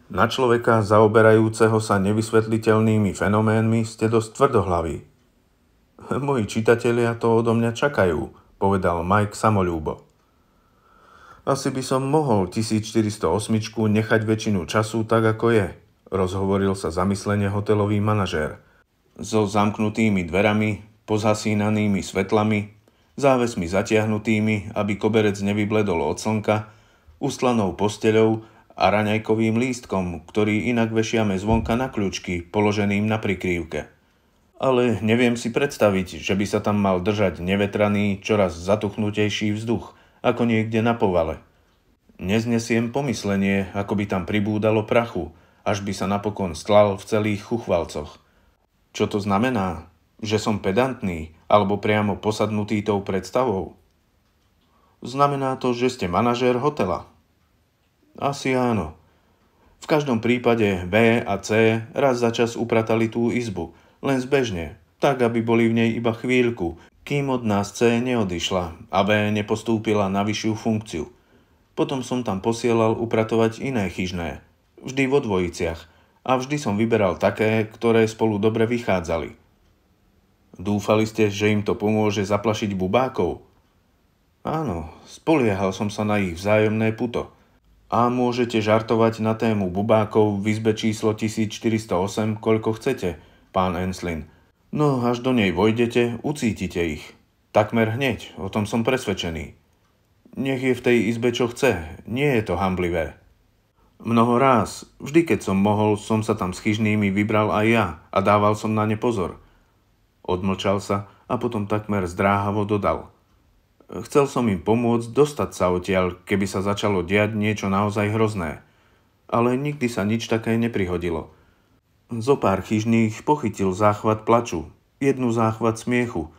Na človeka zaoberajúceho sa nevysvetliteľnými fenoménmi ste dosť tvrdohlaví. [LAUGHS] Moji čitatelia to odo mňa čakajú, povedal Mike samolúbo. Asi by som mohol 1408 nechať väčšinu času tak, ako je, rozhovoril sa zamyslene hotelový manažér. So zamknutými dverami, pozhasínanými svetlami závesmi zatiahnutými, aby koberec nevybledol od slnka, ustlanou posteľou a raňajkovým lístkom, ktorý inak vešiame zvonka na kľúčky, položeným na prikrývke. Ale neviem si predstaviť, že by sa tam mal držať nevetraný, čoraz zatuchnutejší vzduch, ako niekde na povale. Neznesiem pomyslenie, ako by tam pribúdalo prachu, až by sa napokon stlal v celých chuchvalcoch. Čo to znamená? Že som pedantný, alebo priamo posadnutý tou predstavou? Znamená to, že ste manažér hotela? Asi áno. V každom prípade B a C raz za čas upratali tú izbu, len zbežne, tak aby boli v nej iba chvíľku, kým od nás C neodišla a B nepostúpila na vyššiu funkciu. Potom som tam posielal upratovať iné chyžné, vždy vo dvojiciach, a vždy som vyberal také, ktoré spolu dobre vychádzali – Dúfali ste, že im to pomôže zaplašiť bubákov? Áno, spoliehal som sa na ich vzájomné puto. A môžete žartovať na tému bubákov v izbe číslo 1408, koľko chcete, pán Enslin. No až do nej vojdete, ucítite ich. Takmer hneď, o tom som presvedčený. Nech je v tej izbe čo chce, nie je to hamblivé. Mnoho ráz, vždy keď som mohol, som sa tam s chyžnými vybral aj ja a dával som na ne pozor. Odmlčal sa a potom takmer zdráhavo dodal. Chcel som im pomôcť dostať sa odtiaľ, keby sa začalo diať niečo naozaj hrozné. Ale nikdy sa nič také neprihodilo. pár chyžných pochytil záchvat plaču, jednu záchvat smiechu.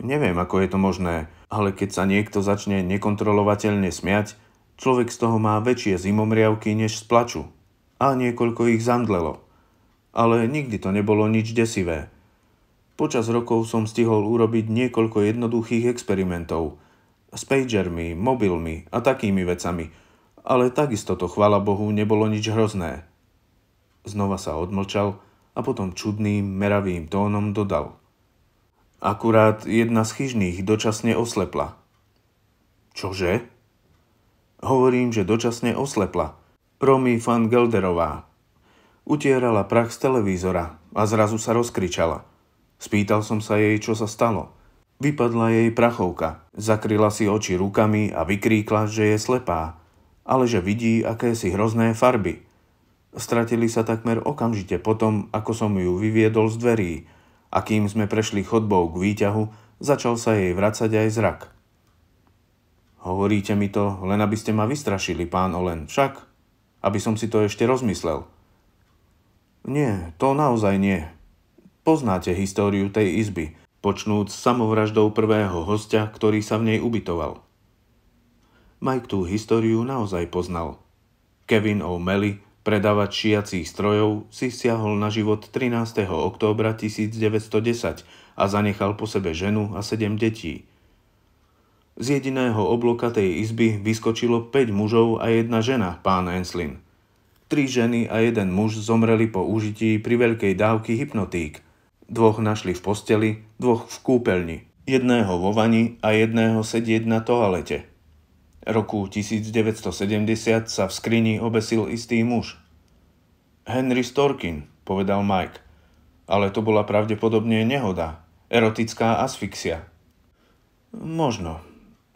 Neviem, ako je to možné, ale keď sa niekto začne nekontrolovateľne smiať, človek z toho má väčšie zimomriavky než z plaču. A niekoľko ich zamdlelo. Ale nikdy to nebolo nič desivé. Počas rokov som stihol urobiť niekoľko jednoduchých experimentov. S pagermi, mobilmi a takými vecami. Ale takisto to, chvala Bohu, nebolo nič hrozné. Znova sa odmlčal a potom čudným, meravým tónom dodal. Akurát jedna z chyžných dočasne oslepla. Čože? Hovorím, že dočasne oslepla. Romy van Gelderová. Utierala prach z televízora a zrazu sa rozkričala – Spýtal som sa jej, čo sa stalo. Vypadla jej prachovka, zakryla si oči rukami a vykríkla, že je slepá, ale že vidí akési hrozné farby. Stratili sa takmer okamžite potom, ako som ju vyviedol z dverí a kým sme prešli chodbou k výťahu, začal sa jej vracať aj zrak. Hovoríte mi to, len aby ste ma vystrašili, pán Olen, však? Aby som si to ešte rozmyslel. Nie, to naozaj nie, Poznáte históriu tej izby, počnúc samovraždou prvého hostia, ktorý sa v nej ubytoval. Mike tú históriu naozaj poznal. Kevin O'Malley, predávač šiacich strojov, si siahol na život 13. októbra 1910 a zanechal po sebe ženu a sedem detí. Z jediného obloka tej izby vyskočilo 5 mužov a jedna žena, pán Enslin. Tri ženy a jeden muž zomreli po užití pri veľkej dávky hypnotík – Dvoch našli v posteli, dvoch v kúpeľni, jedného vo vani a jedného sedieť na toalete. Roku 1970 sa v skrini obesil istý muž. Henry Storkin, povedal Mike. Ale to bola pravdepodobne nehoda, erotická asfixia. Možno.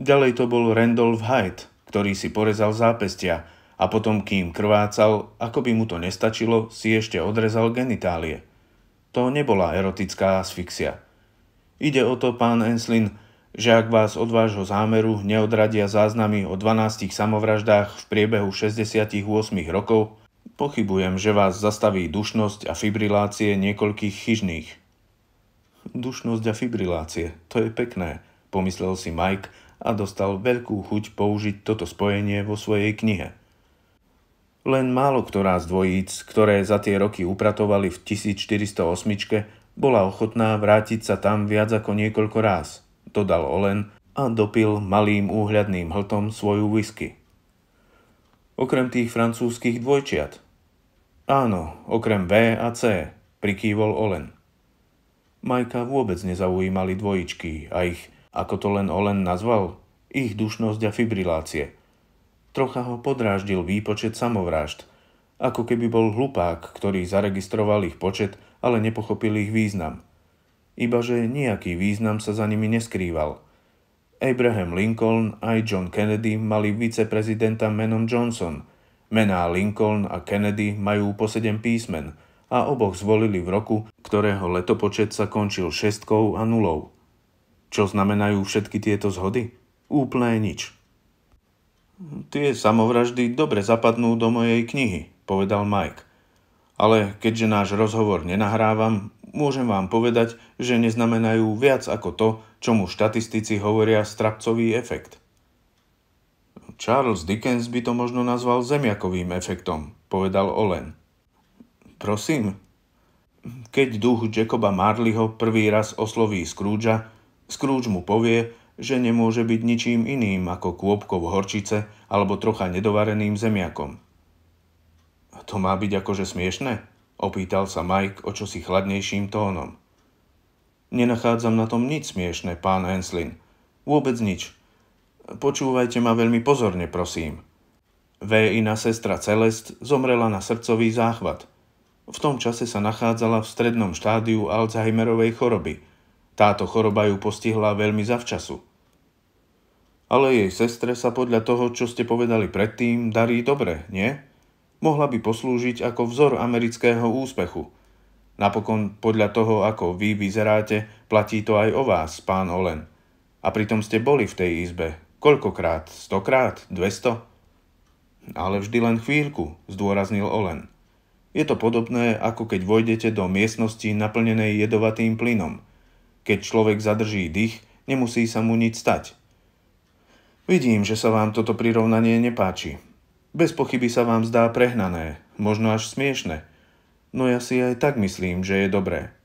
Ďalej to bol Randolph Hyde, ktorý si porezal zápestia a potom, kým krvácal, ako by mu to nestačilo, si ešte odrezal genitálie. To nebola erotická asfixia. Ide o to, pán Enslin, že ak vás od vášho zámeru neodradia záznamy o 12 samovraždách v priebehu 68 rokov, pochybujem, že vás zastaví dušnosť a fibrilácie niekoľkých chyžných. Dušnosť a fibrilácie, to je pekné, pomyslel si Mike a dostal veľkú chuť použiť toto spojenie vo svojej knihe. Len málo ktorá z dvojíc, ktoré za tie roky upratovali v 1408, bola ochotná vrátiť sa tam viac ako niekoľko ráz, dodal Olen a dopil malým úhľadným hltom svoju whisky. Okrem tých francúzskych dvojčiat. Áno, okrem V a C, prikývol Olen. Majka vôbec nezaujímali dvojičky a ich, ako to len Olen nazval, ich dušnosť a fibrilácie – Trocha ho podráždil výpočet samovrážd, ako keby bol hlupák, ktorý zaregistroval ich počet, ale nepochopil ich význam. Ibaže nejaký význam sa za nimi neskrýval. Abraham Lincoln aj John Kennedy mali viceprezidenta menom Johnson. Mená Lincoln a Kennedy majú po sedem písmen a oboch zvolili v roku, ktorého letopočet sa končil šestkou a nulou. Čo znamenajú všetky tieto zhody? Úplné nič. Tie samovraždy dobre zapadnú do mojej knihy, povedal Mike. Ale keďže náš rozhovor nenahrávam, môžem vám povedať, že neznamenajú viac ako to, čomu štatistici hovoria strapcový efekt. Charles Dickens by to možno nazval zemiakovým efektom, povedal Olen. Prosím? Keď duch Jacoba Marleyho prvý raz osloví Scroogea, Scrooge mu povie, že nemôže byť ničím iným ako kôbkou horčice alebo trocha nedovareným zemiakom. To má byť akože smiešne? Opýtal sa Mike o čosi chladnejším tónom. Nenachádzam na tom nič smiešne, pán Henslin. Vôbec nič. Počúvajte ma veľmi pozorne, prosím. iná sestra Celest zomrela na srdcový záchvat. V tom čase sa nachádzala v strednom štádiu Alzheimerovej choroby. Táto choroba ju postihla veľmi zavčasu. Ale jej sestre sa podľa toho, čo ste povedali predtým, darí dobre, nie? Mohla by poslúžiť ako vzor amerického úspechu. Napokon, podľa toho, ako vy vyzeráte, platí to aj o vás, pán Olen. A pritom ste boli v tej izbe. Koľkokrát? Stokrát? Dvesto? Ale vždy len chvíľku, zdôraznil Olen. Je to podobné, ako keď vojdete do miestnosti naplnenej jedovatým plynom. Keď človek zadrží dých, nemusí sa mu nič stať. Vidím, že sa vám toto prirovnanie nepáči. Bez pochyby sa vám zdá prehnané, možno až smiešne. No ja si aj tak myslím, že je dobré.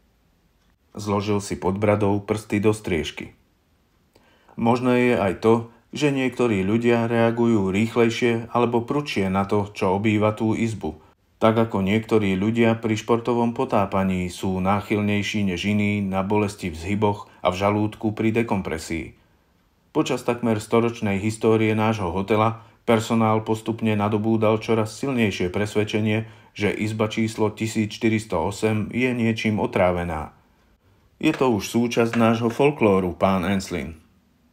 Zložil si pod bradou prsty do striežky. Možné je aj to, že niektorí ľudia reagujú rýchlejšie alebo prúčie na to, čo obýva tú izbu. Tak ako niektorí ľudia pri športovom potápaní sú náchylnejší než iní na bolesti v zhyboch a v žalúdku pri dekompresii. Počas takmer storočnej histórie nášho hotela personál postupne nadobúdal čoraz silnejšie presvedčenie, že izba číslo 1408 je niečím otrávená. Je to už súčasť nášho folklóru, pán Enslin.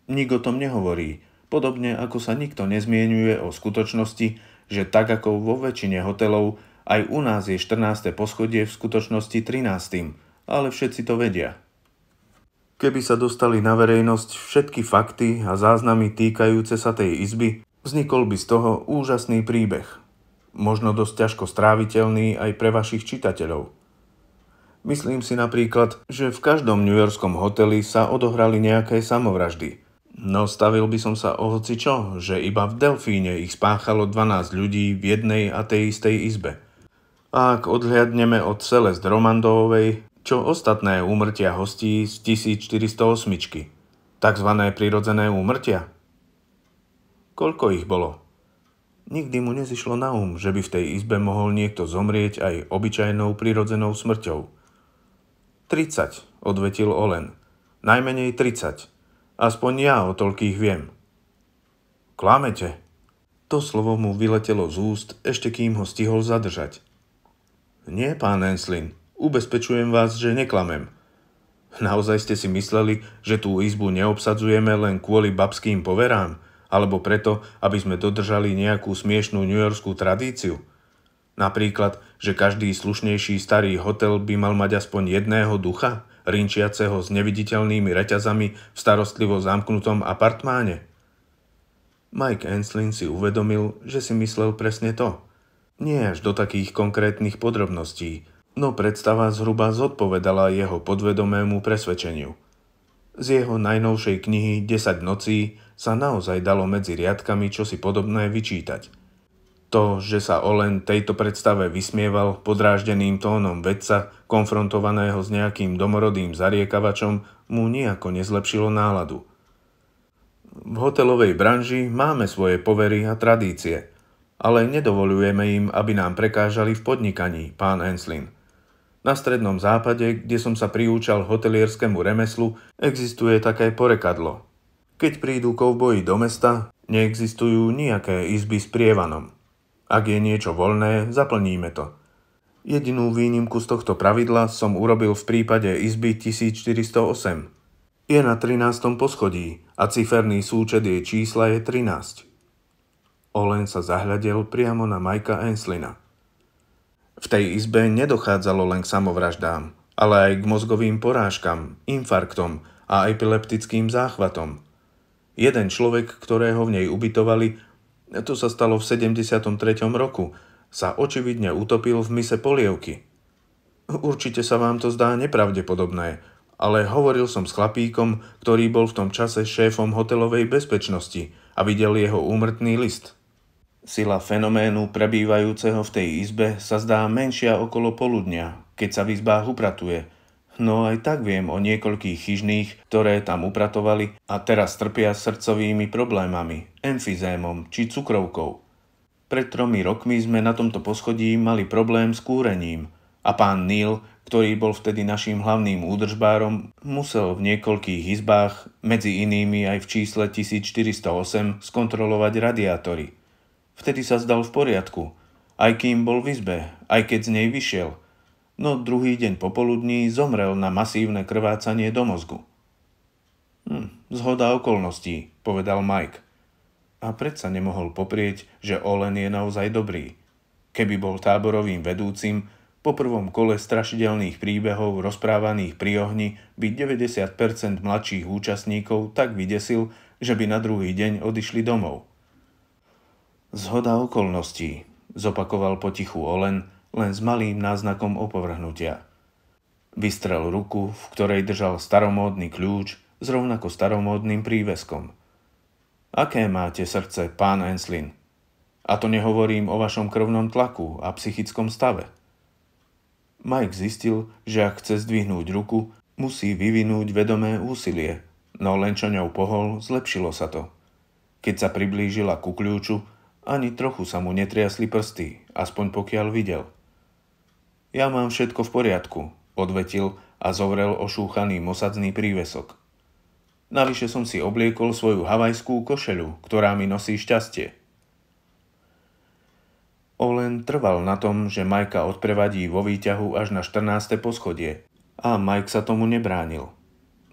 Nik o tom nehovorí, podobne ako sa nikto nezmienuje o skutočnosti, že tak ako vo väčšine hotelov, aj u nás je 14. poschodie v skutočnosti 13., ale všetci to vedia keby sa dostali na verejnosť všetky fakty a záznamy týkajúce sa tej izby, vznikol by z toho úžasný príbeh. Možno dosť ťažko stráviteľný aj pre vašich čitateľov. Myslím si napríklad, že v každom Yorkskom hoteli sa odohrali nejaké samovraždy. No stavil by som sa o hoci čo, že iba v Delfíne ich spáchalo 12 ľudí v jednej a tej istej izbe. A ak odhliadneme od Celest Romandovej, čo ostatné úmrtia hostí z 1408, Takzvané prirodzené úmrtia. Koľko ich bolo? Nikdy mu nezišlo na um, že by v tej izbe mohol niekto zomrieť aj obyčajnou prirodzenou smrťou. 30, odvetil Olen. Najmenej 30. Aspoň ja o toľkých viem. Klamete. To slovo mu vyletelo z úst, ešte kým ho stihol zadržať. Nie, pán Enslin, Ubezpečujem vás, že neklamem. Naozaj ste si mysleli, že tú izbu neobsadzujeme len kvôli babským poverám, alebo preto, aby sme dodržali nejakú smiešnú newyorskú tradíciu? Napríklad, že každý slušnejší starý hotel by mal mať aspoň jedného ducha, rinčiaceho s neviditeľnými reťazami v starostlivo zamknutom apartmáne. Mike Enslin si uvedomil, že si myslel presne to. Nie až do takých konkrétnych podrobností, no predstava zhruba zodpovedala jeho podvedomému presvedčeniu. Z jeho najnovšej knihy 10 nocí sa naozaj dalo medzi riadkami čosi podobné vyčítať. To, že sa o len tejto predstave vysmieval podráždeným tónom vedca, konfrontovaného s nejakým domorodým zariekavačom, mu nejako nezlepšilo náladu. V hotelovej branži máme svoje povery a tradície, ale nedovolujeme im, aby nám prekážali v podnikaní, pán Enslin – na Strednom západe, kde som sa priúčal hotelierskému remeslu, existuje také porekadlo. Keď prídu kovboji do mesta, neexistujú nejaké izby s prievanom. Ak je niečo voľné, zaplníme to. Jedinú výnimku z tohto pravidla som urobil v prípade izby 1408. Je na 13. poschodí a ciferný súčet jej čísla je 13. Olen sa zahľadel priamo na Majka Enslina. V tej izbe nedochádzalo len k samovraždám, ale aj k mozgovým porážkam, infarktom a epileptickým záchvatom. Jeden človek, ktorého v nej ubytovali, to sa stalo v 73. roku, sa očividne utopil v mise polievky. Určite sa vám to zdá nepravdepodobné, ale hovoril som s chlapíkom, ktorý bol v tom čase šéfom hotelovej bezpečnosti a videl jeho úmrtný list – Sila fenoménu prebývajúceho v tej izbe sa zdá menšia okolo poludnia, keď sa v izbách upratuje. No aj tak viem o niekoľkých chyžných, ktoré tam upratovali a teraz trpia srdcovými problémami, emfizémom či cukrovkou. Pred tromi rokmi sme na tomto poschodí mali problém s kúrením a pán Neil, ktorý bol vtedy našim hlavným údržbárom, musel v niekoľkých izbách, medzi inými aj v čísle 1408, skontrolovať radiátory – Vtedy sa zdal v poriadku, aj kým bol v izbe, aj keď z nej vyšiel. No druhý deň popoludní zomrel na masívne krvácanie do mozgu. Hm, zhoda okolností, povedal Mike. A predsa nemohol poprieť, že Olen je naozaj dobrý. Keby bol táborovým vedúcim, po prvom kole strašidelných príbehov rozprávaných pri ohni by 90% mladších účastníkov tak vydesil, že by na druhý deň odišli domov. Zhoda okolností, zopakoval potichu Olen, len s malým náznakom opovrhnutia. Vystrel ruku, v ktorej držal staromódny kľúč s rovnako staromódnym príveskom. Aké máte srdce, pán Enslin? A to nehovorím o vašom krvnom tlaku a psychickom stave. Mike zistil, že ak chce zdvihnúť ruku, musí vyvinúť vedomé úsilie, no len čo ňou pohol, zlepšilo sa to. Keď sa priblížila ku kľúču, ani trochu sa mu netriasli prsty, aspoň pokiaľ videl. Ja mám všetko v poriadku, odvetil a zovrel ošúchaný mosadzný prívesok. Navyše som si obliekol svoju havajskú košelu, ktorá mi nosí šťastie. Olen trval na tom, že Majka odprevadí vo výťahu až na 14. poschodie a Mike sa tomu nebránil.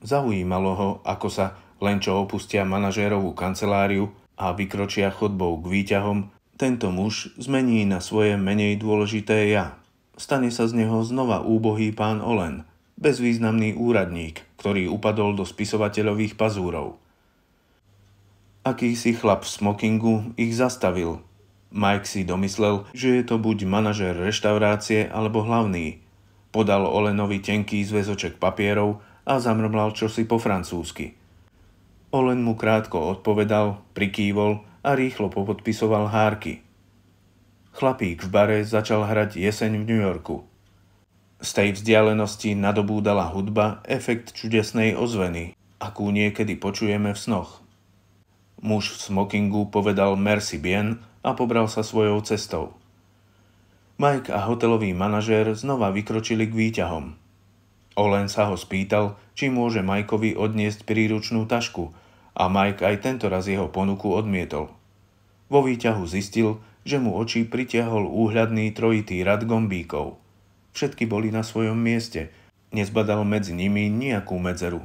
Zaujímalo ho, ako sa, len čo opustia manažérovú kanceláriu, a vykročia chodbou k výťahom, tento muž zmení na svoje menej dôležité ja. Stane sa z neho znova úbohý pán Olen, bezvýznamný úradník, ktorý upadol do spisovateľových pazúrov. Akýsi chlap v smokingu ich zastavil. Mike si domyslel, že je to buď manažer reštaurácie alebo hlavný. Podal Olenovi tenký zväzoček papierov a zamrmlal čosi po francúzsky – Olen mu krátko odpovedal, prikývol a rýchlo popodpisoval hárky. Chlapík v bare začal hrať jeseň v New Yorku. Z tej vzdialenosti nadobúdala hudba efekt čudesnej ozveny, akú niekedy počujeme v snoch. Muž v smokingu povedal Merci bien a pobral sa svojou cestou. Mike a hotelový manažér znova vykročili k výťahom. Olen sa ho spýtal, či môže Majkovi odniesť príručnú tašku – a Mike aj tento raz jeho ponuku odmietol. Vo výťahu zistil, že mu oči pritiahol úhľadný trojitý rad gombíkov. Všetky boli na svojom mieste, nezbadal medzi nimi nejakú medzeru.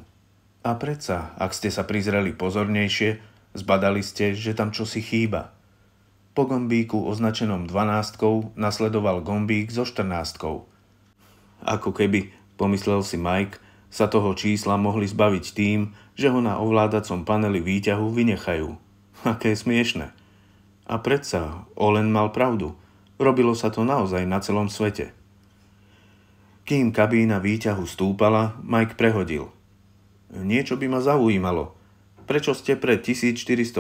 A predsa, ak ste sa prizreli pozornejšie, zbadali ste, že tam čosi chýba. Po gombíku označenom dvanástkou nasledoval gombík so štrnástkou. Ako keby, pomyslel si Mike, sa toho čísla mohli zbaviť tým, že ho na ovládacom paneli výťahu vynechajú. Aké smiešne. A predsa Olen mal pravdu. Robilo sa to naozaj na celom svete. Kým kabína výťahu stúpala, Mike prehodil. Niečo by ma zaujímalo. Prečo ste pre 1408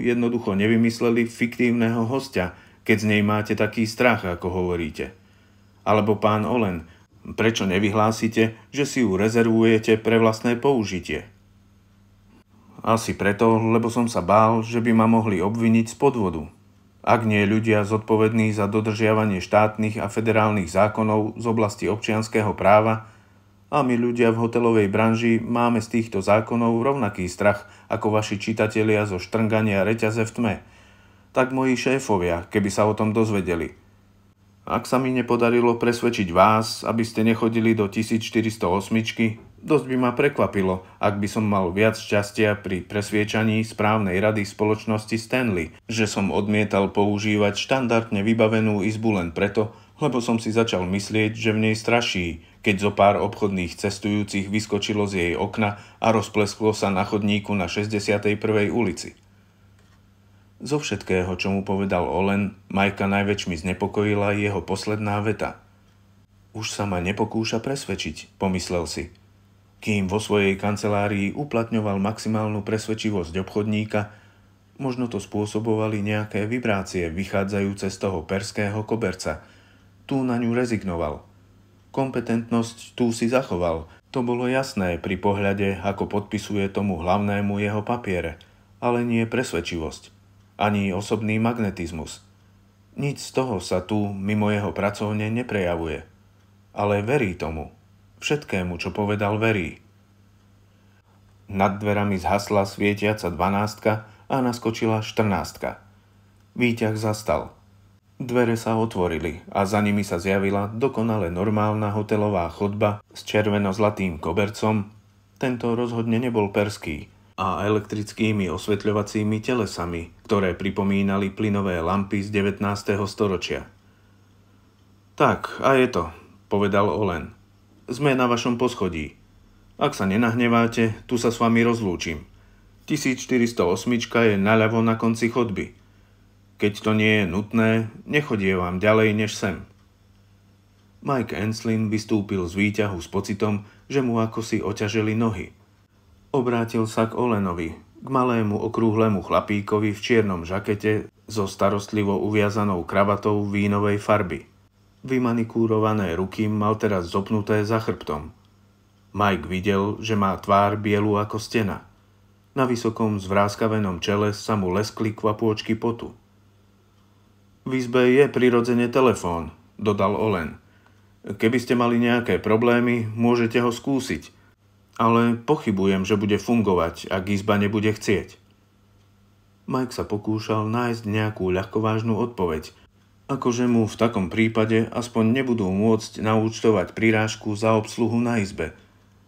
jednoducho nevymysleli fiktívneho hostia, keď z nej máte taký strach, ako hovoríte? Alebo pán Olen, prečo nevyhlásite, že si ju rezervujete pre vlastné použitie? Asi preto, lebo som sa bál, že by ma mohli obviniť z podvodu. Ak nie ľudia zodpovední za dodržiavanie štátnych a federálnych zákonov z oblasti občianského práva, a my ľudia v hotelovej branži máme z týchto zákonov rovnaký strach ako vaši čitatelia zo štrngania reťaze v tme. Tak moji šéfovia, keby sa o tom dozvedeli. Ak sa mi nepodarilo presvedčiť vás, aby ste nechodili do 1408, Dosť by ma prekvapilo, ak by som mal viac šťastia pri presviečaní správnej rady spoločnosti Stanley, že som odmietal používať štandardne vybavenú izbu len preto, lebo som si začal myslieť, že v nej straší, keď zo pár obchodných cestujúcich vyskočilo z jej okna a rozplesklo sa na chodníku na 61. ulici. Zo všetkého, čo mu povedal Olen, Majka najväčšmi znepokojila jeho posledná veta. Už sa ma nepokúša presvedčiť, pomyslel si – kým vo svojej kancelárii uplatňoval maximálnu presvedčivosť obchodníka, možno to spôsobovali nejaké vibrácie vychádzajúce z toho perského koberca. Tu na ňu rezignoval. Kompetentnosť tu si zachoval, to bolo jasné pri pohľade, ako podpisuje tomu hlavnému jeho papiere, ale nie presvedčivosť, ani osobný magnetizmus. Nič z toho sa tu mimo jeho pracovne neprejavuje. Ale verí tomu všetkému, čo povedal, verí. Nad dverami zhasla svietiaca dvanástka a naskočila štrnástka. Výťah zastal. Dvere sa otvorili a za nimi sa zjavila dokonale normálna hotelová chodba s červeno-zlatým kobercom. Tento rozhodne nebol perský a elektrickými osvetľovacími telesami, ktoré pripomínali plynové lampy z 19. storočia. Tak, a je to, povedal Olen. Sme na vašom poschodí. Ak sa nenahneváte, tu sa s vami rozlúčim. 1408 je naľavo na konci chodby. Keď to nie je nutné, nechodie vám ďalej než sem. Mike Enslin vystúpil z výťahu s pocitom, že mu ako si oťaželi nohy. Obrátil sa k Olenovi, k malému okrúhlemu chlapíkovi v čiernom žakete so starostlivo uviazanou kravatou vínovej farby. Vymanikúrované ruky mal teraz zopnuté za chrbtom. Mike videl, že má tvár bielu ako stena. Na vysokom zvráskavenom čele sa mu leskli kvapôčky potu. V izbe je prirodzene telefón, dodal Olen. Keby ste mali nejaké problémy, môžete ho skúsiť. Ale pochybujem, že bude fungovať, ak izba nebude chcieť. Mike sa pokúšal nájsť nejakú ľahkovážnu odpoveď – akože mu v takom prípade aspoň nebudú môcť naúčtovať prirážku za obsluhu na izbe.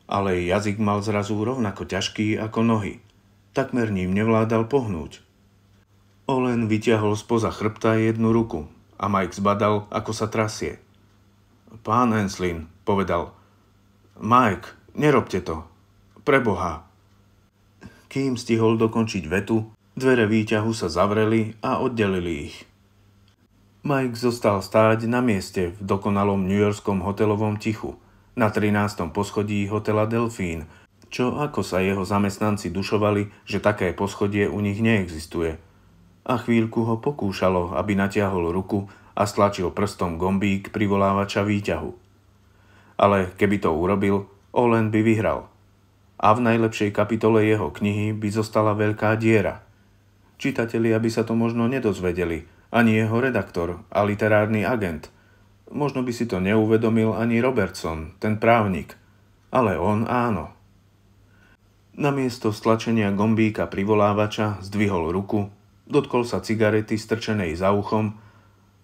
Ale jazyk mal zrazu rovnako ťažký ako nohy. Takmer ním nevládal pohnúť. Olen vyťahol spoza chrbta jednu ruku a Mike zbadal, ako sa trasie. Pán Enslin, povedal. Mike, nerobte to. Preboha. Kým stihol dokončiť vetu, dvere výťahu sa zavreli a oddelili ich. Mike zostal stáť na mieste v dokonalom Yorkskom hotelovom tichu, na 13. poschodí hotela Delfín, čo ako sa jeho zamestnanci dušovali, že také poschodie u nich neexistuje. A chvíľku ho pokúšalo, aby natiahol ruku a stlačil prstom gombík privolávača výťahu. Ale keby to urobil, Olen by vyhral. A v najlepšej kapitole jeho knihy by zostala veľká diera. Čitatelia by sa to možno nedozvedeli – ani jeho redaktor a literárny agent. Možno by si to neuvedomil ani Robertson, ten právnik. Ale on áno. Namiesto stlačenia gombíka privolávača zdvihol ruku, dotkol sa cigarety strčenej za uchom.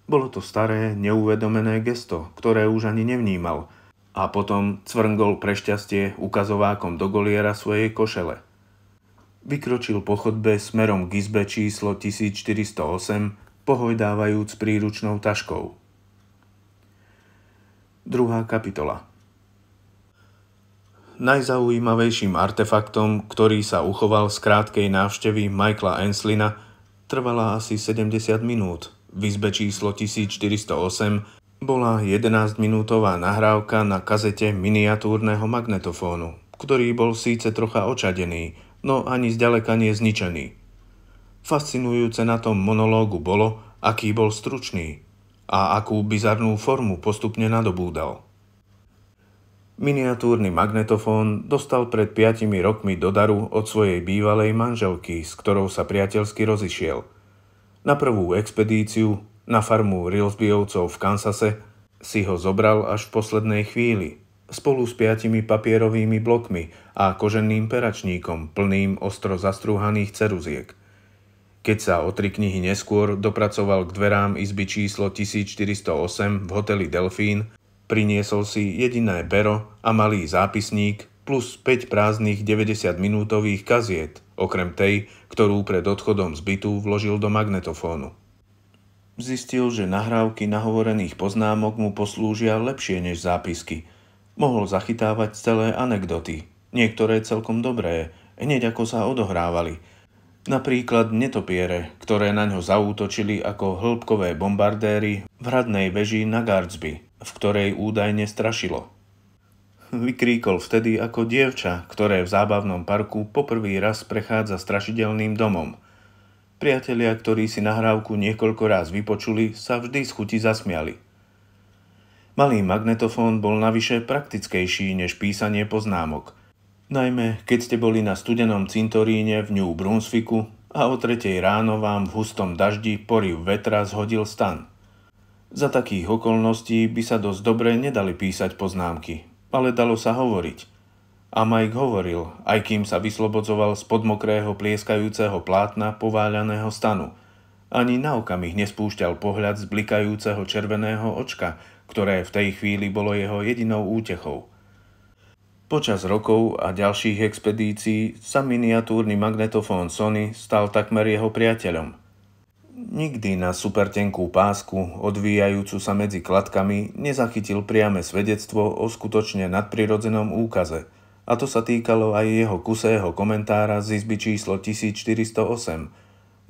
Bolo to staré, neuvedomené gesto, ktoré už ani nevnímal. A potom cvrngol prešťastie ukazovákom do goliera svojej košele. Vykročil po chodbe smerom k izbe číslo 1408, pohojdávajúc príručnou taškou. Druhá kapitola Najzaujímavejším artefaktom, ktorý sa uchoval z krátkej návštevy Michaela Enslina, trvala asi 70 minút. V izbe číslo 1408 bola 11-minútová nahrávka na kazete miniatúrneho magnetofónu, ktorý bol síce trocha očadený, no ani zďaleka nie zničený. Fascinujúce na tom monológu bolo, aký bol stručný a akú bizarnú formu postupne nadobúdal. Miniatúrny magnetofón dostal pred 5 rokmi do daru od svojej bývalej manželky, s ktorou sa priateľsky rozišiel. Na prvú expedíciu na farmu Rilsbyovcov v Kansase si ho zobral až v poslednej chvíli – spolu s piatimi papierovými blokmi a koženým peračníkom plným ostro zastrúhaných ceruziek – keď sa o tri knihy neskôr dopracoval k dverám izby číslo 1408 v hoteli Delfín, priniesol si jediné bero a malý zápisník plus 5 prázdnych 90-minútových kaziet, okrem tej, ktorú pred odchodom z bytu vložil do magnetofónu. Zistil, že nahrávky nahovorených poznámok mu poslúžia lepšie než zápisky. Mohol zachytávať celé anekdoty, niektoré celkom dobré, hneď ako sa odohrávali – Napríklad netopiere, ktoré na ňo zaútočili ako hĺbkové bombardéry v hradnej veži na Gardsby, v ktorej údajne strašilo. Vykríkol vtedy ako dievča, ktoré v zábavnom parku poprvý raz prechádza strašidelným domom. Priatelia, ktorí si nahrávku niekoľko raz vypočuli, sa vždy z chuti zasmiali. Malý magnetofón bol navyše praktickejší než písanie poznámok – najmä keď ste boli na studenom cintoríne v New Brunswicku a o 3 ráno vám v hustom daždi poriv vetra zhodil stan. Za takých okolností by sa dosť dobre nedali písať poznámky, ale dalo sa hovoriť. A Mike hovoril, aj kým sa vyslobodzoval z podmokrého plieskajúceho plátna pováľaného stanu – ani na okamih nespúšťal pohľad z blikajúceho červeného očka, ktoré v tej chvíli bolo jeho jedinou útechou. Počas rokov a ďalších expedícií sa miniatúrny magnetofón Sony stal takmer jeho priateľom. Nikdy na supertenkú pásku, odvíjajúcu sa medzi kladkami, nezachytil priame svedectvo o skutočne nadprirodzenom úkaze, a to sa týkalo aj jeho kusého komentára z izby číslo 1408.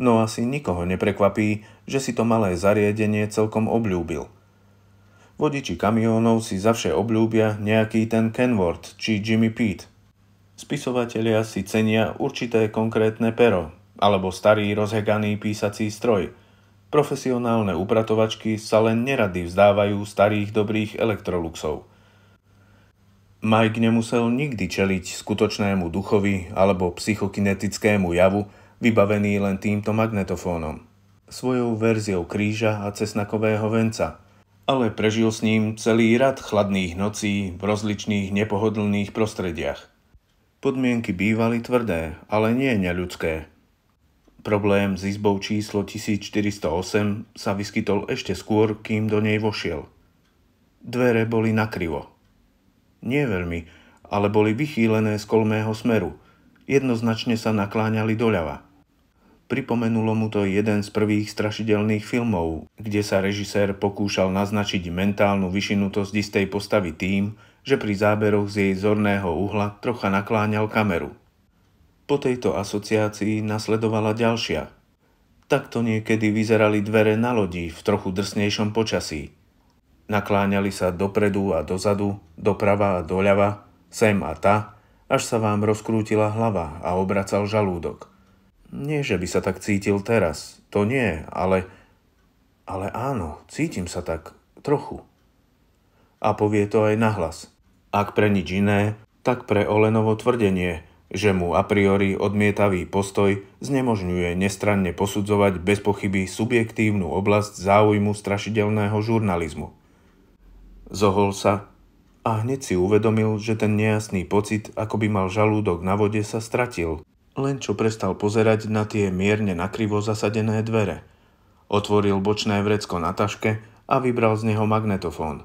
No asi nikoho neprekvapí, že si to malé zariadenie celkom obľúbil. Vodiči kamiónov si zavše obľúbia nejaký ten Kenworth či Jimmy Pete. Spisovatelia si cenia určité konkrétne pero, alebo starý rozheganý písací stroj. Profesionálne upratovačky sa len nerady vzdávajú starých dobrých elektroluxov. Mike nemusel nikdy čeliť skutočnému duchovi alebo psychokinetickému javu, vybavený len týmto magnetofónom. Svojou verziou kríža a cesnakového venca – ale prežil s ním celý rad chladných nocí v rozličných nepohodlných prostrediach. Podmienky bývali tvrdé, ale nie neľudské. Problém s izbou číslo 1408 sa vyskytol ešte skôr, kým do nej vošiel. Dvere boli nakrivo. Nie veľmi, ale boli vychýlené z kolmého smeru. Jednoznačne sa nakláňali doľava. Pripomenulo mu to jeden z prvých strašidelných filmov, kde sa režisér pokúšal naznačiť mentálnu vyšinutosť istej postavy tým, že pri záberoch z jej zorného uhla trocha nakláňal kameru. Po tejto asociácii nasledovala ďalšia. Takto niekedy vyzerali dvere na lodi v trochu drsnejšom počasí. Nakláňali sa dopredu a dozadu, doprava a doľava, sem a ta, až sa vám rozkrútila hlava a obracal žalúdok. Nie, že by sa tak cítil teraz, to nie, ale... Ale áno, cítim sa tak, trochu. A povie to aj nahlas. Ak pre nič iné, tak pre Olenovo tvrdenie, že mu a priori odmietavý postoj znemožňuje nestranne posudzovať bez pochyby subjektívnu oblasť záujmu strašidelného žurnalizmu. Zohol sa a hneď si uvedomil, že ten nejasný pocit, ako by mal žalúdok na vode, sa stratil – len čo prestal pozerať na tie mierne nakrivo zasadené dvere. Otvoril bočné vrecko na taške a vybral z neho magnetofón.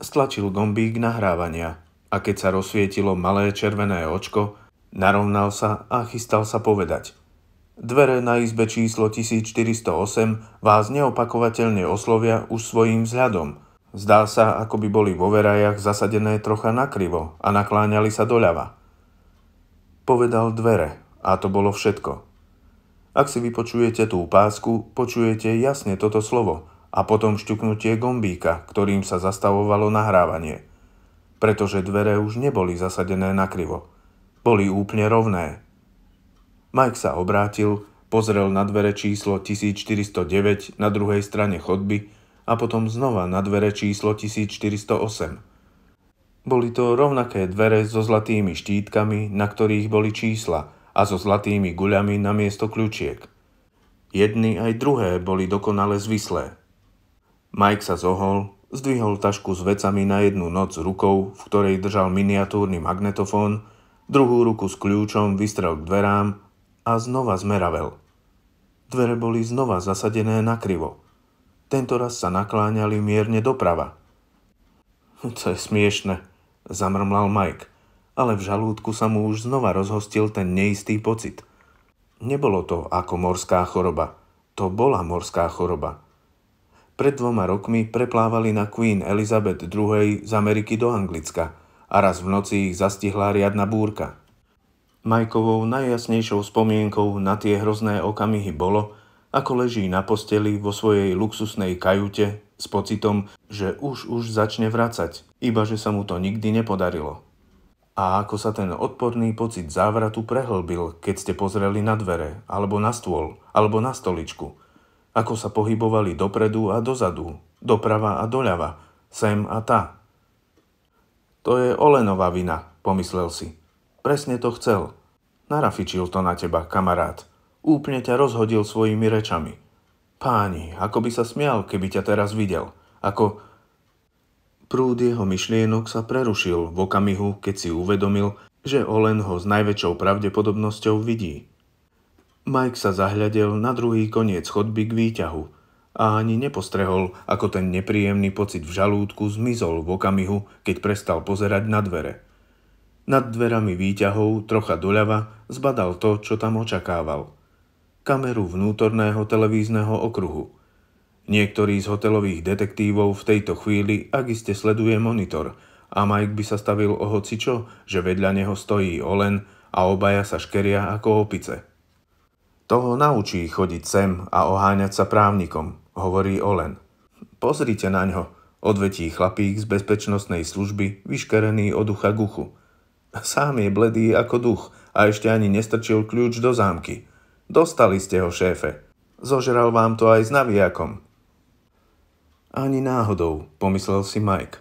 Stlačil gombík nahrávania a keď sa rozsvietilo malé červené očko, narovnal sa a chystal sa povedať. Dvere na izbe číslo 1408 vás neopakovateľne oslovia už svojím vzhľadom. Zdá sa, ako by boli vo verajach zasadené trocha nakrivo a nakláňali sa doľava povedal dvere a to bolo všetko. Ak si vypočujete tú pásku, počujete jasne toto slovo a potom šťuknutie gombíka, ktorým sa zastavovalo nahrávanie. Pretože dvere už neboli zasadené na krivo. Boli úplne rovné. Mike sa obrátil, pozrel na dvere číslo 1409 na druhej strane chodby a potom znova na dvere číslo 1408. Boli to rovnaké dvere so zlatými štítkami, na ktorých boli čísla a so zlatými guľami na miesto kľúčiek. Jedny aj druhé boli dokonale zvislé. Mike sa zohol, zdvihol tašku s vecami na jednu noc rukou, v ktorej držal miniatúrny magnetofón, druhú ruku s kľúčom vystrel k dverám a znova zmeravel. Dvere boli znova zasadené na krivo. Tentoraz sa nakláňali mierne doprava. [LAUGHS] To je smiešne, zamrmlal Mike, ale v žalúdku sa mu už znova rozhostil ten neistý pocit. Nebolo to ako morská choroba. To bola morská choroba. Pred dvoma rokmi preplávali na Queen Elizabeth II z Ameriky do Anglicka a raz v noci ich zastihla riadna búrka. Majkovou najjasnejšou spomienkou na tie hrozné okamihy bolo, ako leží na posteli vo svojej luxusnej kajute s pocitom, že už už začne vracať – iba že sa mu to nikdy nepodarilo. A ako sa ten odporný pocit závratu prehlbil, keď ste pozreli na dvere, alebo na stôl, alebo na stoličku. Ako sa pohybovali dopredu a dozadu, doprava a doľava, sem a tá. To je Olenová vina, pomyslel si. Presne to chcel. Narafičil to na teba, kamarát. Úplne ťa rozhodil svojimi rečami. Páni, ako by sa smial, keby ťa teraz videl. Ako, Prúd jeho myšlienok sa prerušil v okamihu, keď si uvedomil, že Olen ho s najväčšou pravdepodobnosťou vidí. Mike sa zahľadel na druhý koniec chodby k výťahu a ani nepostrehol, ako ten nepríjemný pocit v žalúdku zmizol v okamihu, keď prestal pozerať na dvere. Nad dverami výťahov, trocha doľava, zbadal to, čo tam očakával. Kameru vnútorného televízneho okruhu – Niektorí z hotelových detektívov v tejto chvíli ak iste sleduje monitor a Mike by sa stavil o hocičo, že vedľa neho stojí Olen a obaja sa škeria ako opice. Toho naučí chodiť sem a oháňať sa právnikom, hovorí Olen. Pozrite na ňo, odvetí chlapík z bezpečnostnej služby, vyškerený od ucha guchu. Sám je bledý ako duch a ešte ani nestrčil kľúč do zámky. Dostali ste ho, šéfe. Zožral vám to aj s navijakom, ani náhodou, pomyslel si Mike.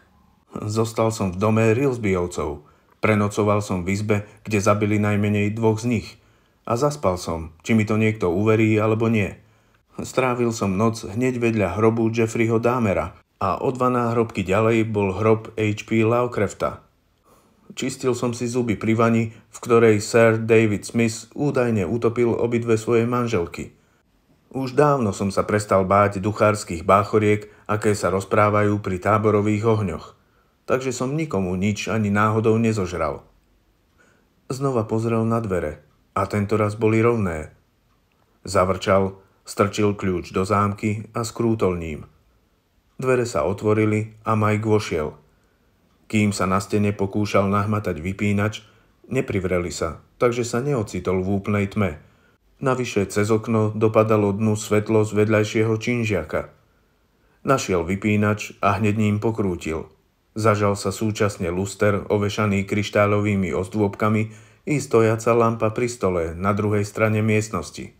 Zostal som v dome Rilsbyovcov. Prenocoval som v izbe, kde zabili najmenej dvoch z nich. A zaspal som, či mi to niekto uverí alebo nie. Strávil som noc hneď vedľa hrobu Jeffreyho Dámera a o dva náhrobky ďalej bol hrob H.P. Lovecrafta. Čistil som si zuby pri vani, v ktorej Sir David Smith údajne utopil obidve svoje manželky – už dávno som sa prestal báť duchárskych báchoriek, aké sa rozprávajú pri táborových ohňoch, takže som nikomu nič ani náhodou nezožral. Znova pozrel na dvere a tentoraz boli rovné. Zavrčal, strčil kľúč do zámky a skrútol ním. Dvere sa otvorili a Mike vošiel. Kým sa na stene pokúšal nahmatať vypínač, neprivreli sa, takže sa neocitol v úplnej tme – Navyše cez okno dopadalo dnu svetlo z vedľajšieho činžiaka. Našiel vypínač a hneď ním pokrútil. Zažal sa súčasne luster ovešaný kryštálovými ozdôbkami i stojaca lampa pri stole na druhej strane miestnosti.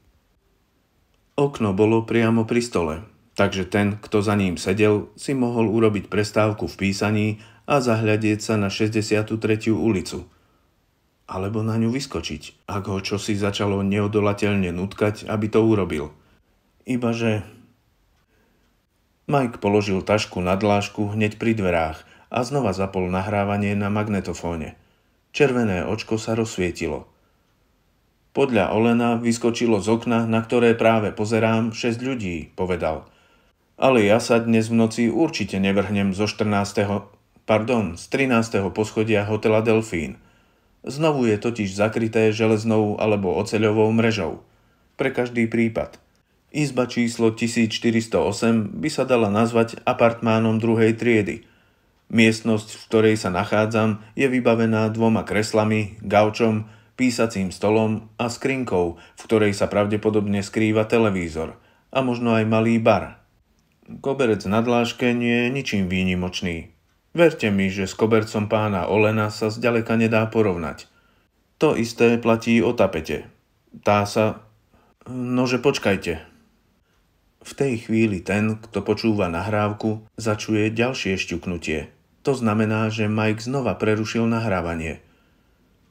Okno bolo priamo pri stole, takže ten, kto za ním sedel, si mohol urobiť prestávku v písaní a zahľadieť sa na 63. ulicu – alebo na ňu vyskočiť, ak ho čosi začalo neodolateľne nutkať, aby to urobil. Ibaže... Mike položil tašku na dlášku hneď pri dverách a znova zapol nahrávanie na magnetofóne. Červené očko sa rozsvietilo. Podľa Olena vyskočilo z okna, na ktoré práve pozerám, 6 ľudí, povedal. Ale ja sa dnes v noci určite nevrhnem zo 14. pardon, z 13. poschodia hotela Delfín – Znovu je totiž zakryté železnou alebo oceľovou mrežou. Pre každý prípad. Izba číslo 1408 by sa dala nazvať apartmánom druhej triedy. Miestnosť, v ktorej sa nachádzam, je vybavená dvoma kreslami, gaučom, písacím stolom a skrinkou, v ktorej sa pravdepodobne skrýva televízor a možno aj malý bar. Koberec na dláške nie je ničím výnimočný. Verte mi, že s kobercom pána Olena sa zďaleka nedá porovnať. To isté platí o tapete. Tá sa... Nože počkajte. V tej chvíli ten, kto počúva nahrávku, začuje ďalšie šťuknutie. To znamená, že Mike znova prerušil nahrávanie.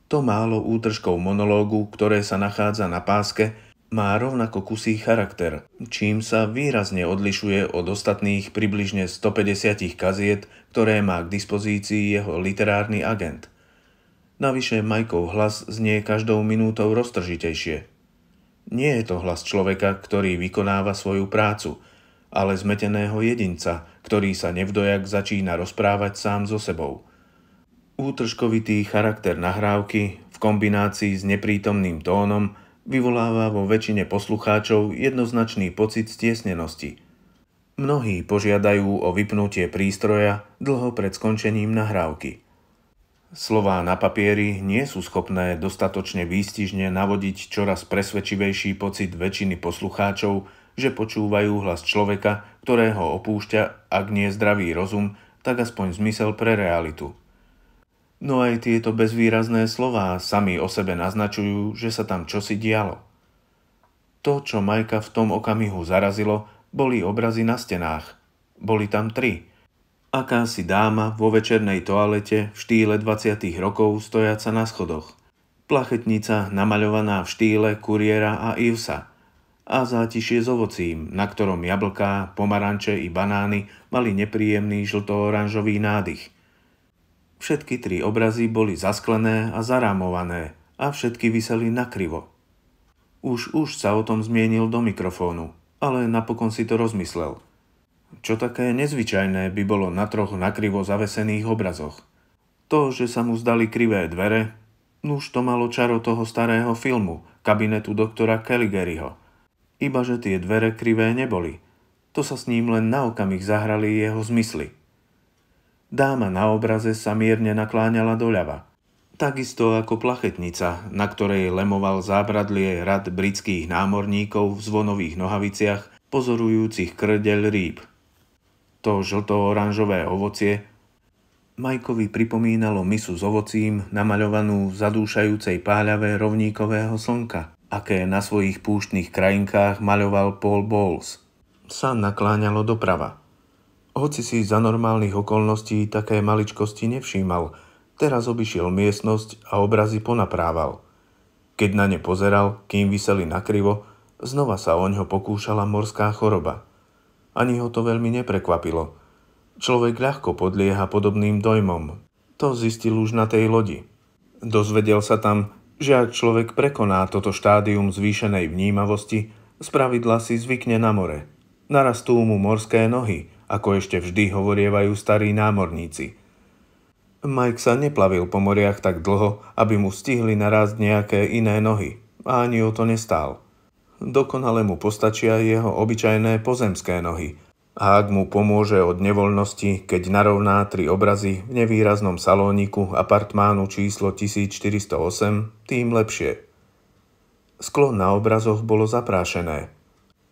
To málo útržkov monológu, ktoré sa nachádza na páske, má rovnako kusý charakter, čím sa výrazne odlišuje od ostatných približne 150 kaziet, ktoré má k dispozícii jeho literárny agent. Navyše Majkov hlas znie každou minútou roztržitejšie. Nie je to hlas človeka, ktorý vykonáva svoju prácu, ale zmeteného jedinca, ktorý sa nevdojak začína rozprávať sám so sebou. Útržkovitý charakter nahrávky v kombinácii s neprítomným tónom – vyvoláva vo väčšine poslucháčov jednoznačný pocit stiesnenosti. Mnohí požiadajú o vypnutie prístroja dlho pred skončením nahrávky. Slová na papieri nie sú schopné dostatočne výstižne navodiť čoraz presvedčivejší pocit väčšiny poslucháčov, že počúvajú hlas človeka, ktorého opúšťa, ak nie zdravý rozum, tak aspoň zmysel pre realitu. No aj tieto bezvýrazné slová sami o sebe naznačujú, že sa tam čosi dialo. To, čo Majka v tom okamihu zarazilo, boli obrazy na stenách. Boli tam tri. Akási dáma vo večernej toalete v štýle 20. rokov stojaca na schodoch. Plachetnica namaľovaná v štýle kuriéra a Ivsa. A zátišie s ovocím, na ktorom jablká, pomaranče i banány mali nepríjemný žlto-oranžový nádych – Všetky tri obrazy boli zasklené a zarámované a všetky vyseli nakrivo. Už už sa o tom zmienil do mikrofónu, ale napokon si to rozmyslel. Čo také nezvyčajné by bolo na troch nakrivo zavesených obrazoch? To, že sa mu zdali krivé dvere, no už to malo čaro toho starého filmu, kabinetu doktora iba Ibaže tie dvere krivé neboli. To sa s ním len na okamih zahrali jeho zmysly – Dáma na obraze sa mierne nakláňala doľava. Takisto ako plachetnica, na ktorej lemoval zábradlie rad britských námorníkov v zvonových nohaviciach, pozorujúcich krdeľ rýb. To žlto-oranžové ovocie Majkovi pripomínalo misu s ovocím namaľovanú v zadúšajúcej páľave rovníkového slnka, aké na svojich púštnych krajinkách maľoval Paul Bowles. Sa nakláňalo doprava. Hoci si za normálnych okolností také maličkosti nevšímal, teraz obišiel miestnosť a obrazy ponaprával. Keď na ne pozeral, kým vyseli nakrivo, znova sa o ňo pokúšala morská choroba. Ani ho to veľmi neprekvapilo. Človek ľahko podlieha podobným dojmom. To zistil už na tej lodi. Dozvedel sa tam, že ak človek prekoná toto štádium zvýšenej vnímavosti, spravidla si zvykne na more. Narastú mu morské nohy – ako ešte vždy hovorievajú starí námorníci. Mike sa neplavil po moriach tak dlho, aby mu stihli narásť nejaké iné nohy a ani o to nestál. Dokonale mu postačia jeho obyčajné pozemské nohy a ak mu pomôže od nevoľnosti, keď narovná tri obrazy v nevýraznom salóniku apartmánu číslo 1408, tým lepšie. Sklo na obrazoch bolo zaprášené –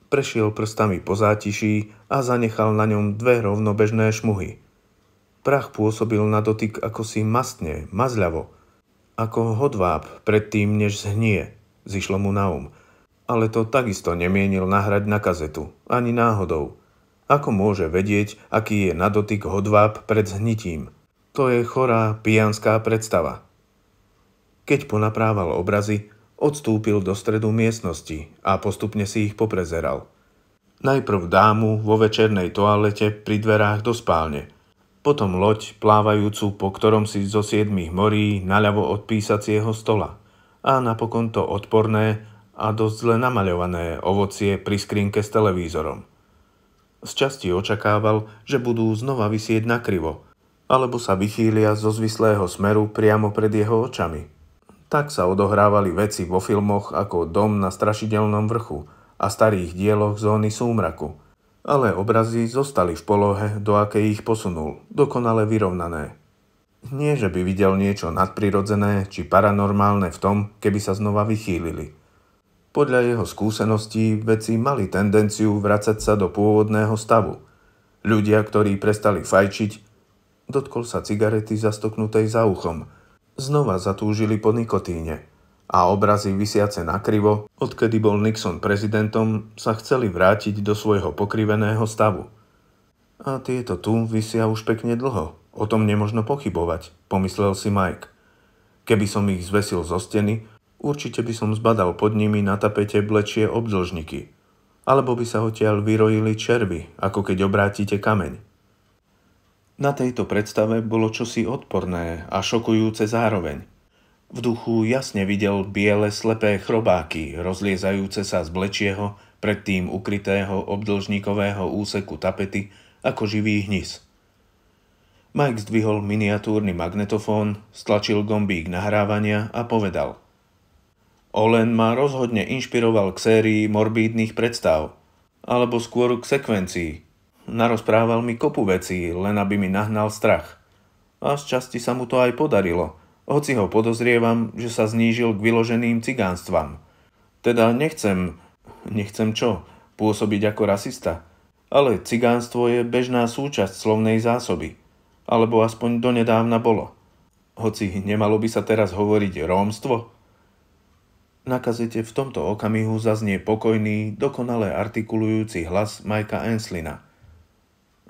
prešiel prstami po zátiší a zanechal na ňom dve rovnobežné šmuhy. Prach pôsobil na dotyk ako si mastne, mazľavo, ako hodváb predtým, než zhnie, zišlo mu na um. Ale to takisto nemienil nahrať na kazetu, ani náhodou. Ako môže vedieť, aký je na dotyk hodváb pred zhnitím? To je chorá, pijanská predstava. Keď ponaprával obrazy, odstúpil do stredu miestnosti a postupne si ich poprezeral. Najprv dámu vo večernej toalete pri dverách do spálne, potom loď plávajúcu po ktorom si zo siedmých morí naľavo od písacieho stola a napokon to odporné a dosť zle namaľované ovocie pri skrinke s televízorom. Z časti očakával, že budú znova vysieť nakrivo, alebo sa vychýlia zo zvislého smeru priamo pred jeho očami – tak sa odohrávali veci vo filmoch ako Dom na strašidelnom vrchu a starých dieloch zóny súmraku. Ale obrazy zostali v polohe, do akej ich posunul, dokonale vyrovnané. Nie, že by videl niečo nadprirodzené či paranormálne v tom, keby sa znova vychýlili. Podľa jeho skúseností veci mali tendenciu vracať sa do pôvodného stavu. Ľudia, ktorí prestali fajčiť, dotkol sa cigarety zastoknutej za uchom – znova zatúžili po nikotíne a obrazy vysiace krivo, odkedy bol Nixon prezidentom, sa chceli vrátiť do svojho pokriveného stavu. A tieto tu vysia už pekne dlho, o tom nemožno pochybovať, pomyslel si Mike. Keby som ich zvesil zo steny, určite by som zbadal pod nimi na tapete blečie obdlžníky, alebo by sa odtiaľ vyrojili červy, ako keď obrátite kameň. Na tejto predstave bolo čosi odporné a šokujúce zároveň. V duchu jasne videl biele slepé chrobáky, rozliezajúce sa z blečieho, predtým ukrytého obdlžníkového úseku tapety, ako živý hnis. Mike zdvihol miniatúrny magnetofón, stlačil gombík nahrávania a povedal Olen ma rozhodne inšpiroval k sérii morbídnych predstav, alebo skôr k sekvencii – Narozprával mi kopu vecí, len aby mi nahnal strach. A z časti sa mu to aj podarilo, hoci ho podozrievam, že sa znížil k vyloženým cigánstvam. Teda nechcem, nechcem čo, pôsobiť ako rasista, ale cigánstvo je bežná súčasť slovnej zásoby, alebo aspoň donedávna bolo. Hoci nemalo by sa teraz hovoriť rómstvo, na kazete v tomto okamihu zaznie pokojný, dokonale artikulujúci hlas Majka Enslina.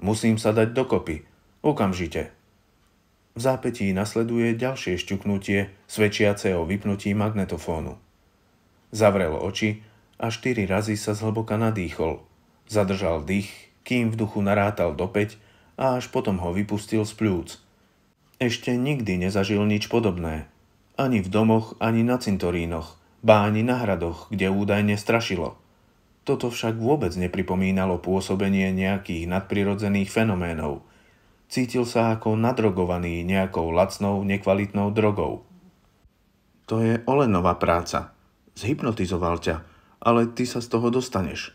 Musím sa dať dokopy. Okamžite. V zápetí nasleduje ďalšie šťuknutie, svedčiace o vypnutí magnetofónu. Zavrel oči a štyri razy sa zhlboka nadýchol. Zadržal dých, kým v duchu narátal do 5 a až potom ho vypustil z pľúc. Ešte nikdy nezažil nič podobné. Ani v domoch, ani na cintorínoch, ba ani na hradoch, kde údajne strašilo – toto však vôbec nepripomínalo pôsobenie nejakých nadprirodzených fenoménov. Cítil sa ako nadrogovaný nejakou lacnou, nekvalitnou drogou. To je Olenová práca. Zhypnotizoval ťa, ale ty sa z toho dostaneš.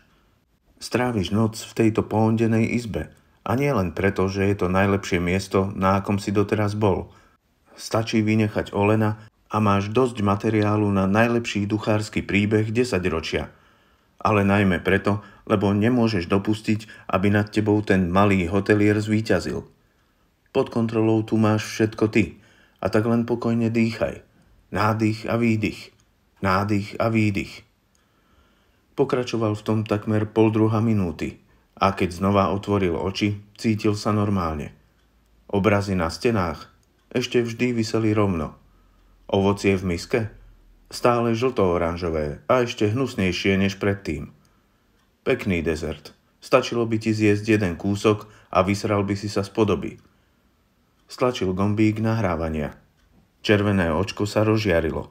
Stráviš noc v tejto pohondenej izbe a nie len preto, že je to najlepšie miesto, na akom si doteraz bol. Stačí vynechať Olena a máš dosť materiálu na najlepší duchársky príbeh 10 ročia – ale najmä preto, lebo nemôžeš dopustiť, aby nad tebou ten malý hotelier zvíťazil. Pod kontrolou tu máš všetko ty a tak len pokojne dýchaj. Nádych a výdych. Nádych a výdych. Pokračoval v tom takmer pol druhá minúty a keď znova otvoril oči, cítil sa normálne. Obrazy na stenách ešte vždy vyseli rovno. Ovocie v miske – stále žlto-oranžové a ešte hnusnejšie než predtým. Pekný dezert. Stačilo by ti zjesť jeden kúsok a vysral by si sa z podoby. Stlačil gombík nahrávania. Červené očko sa rozžiarilo.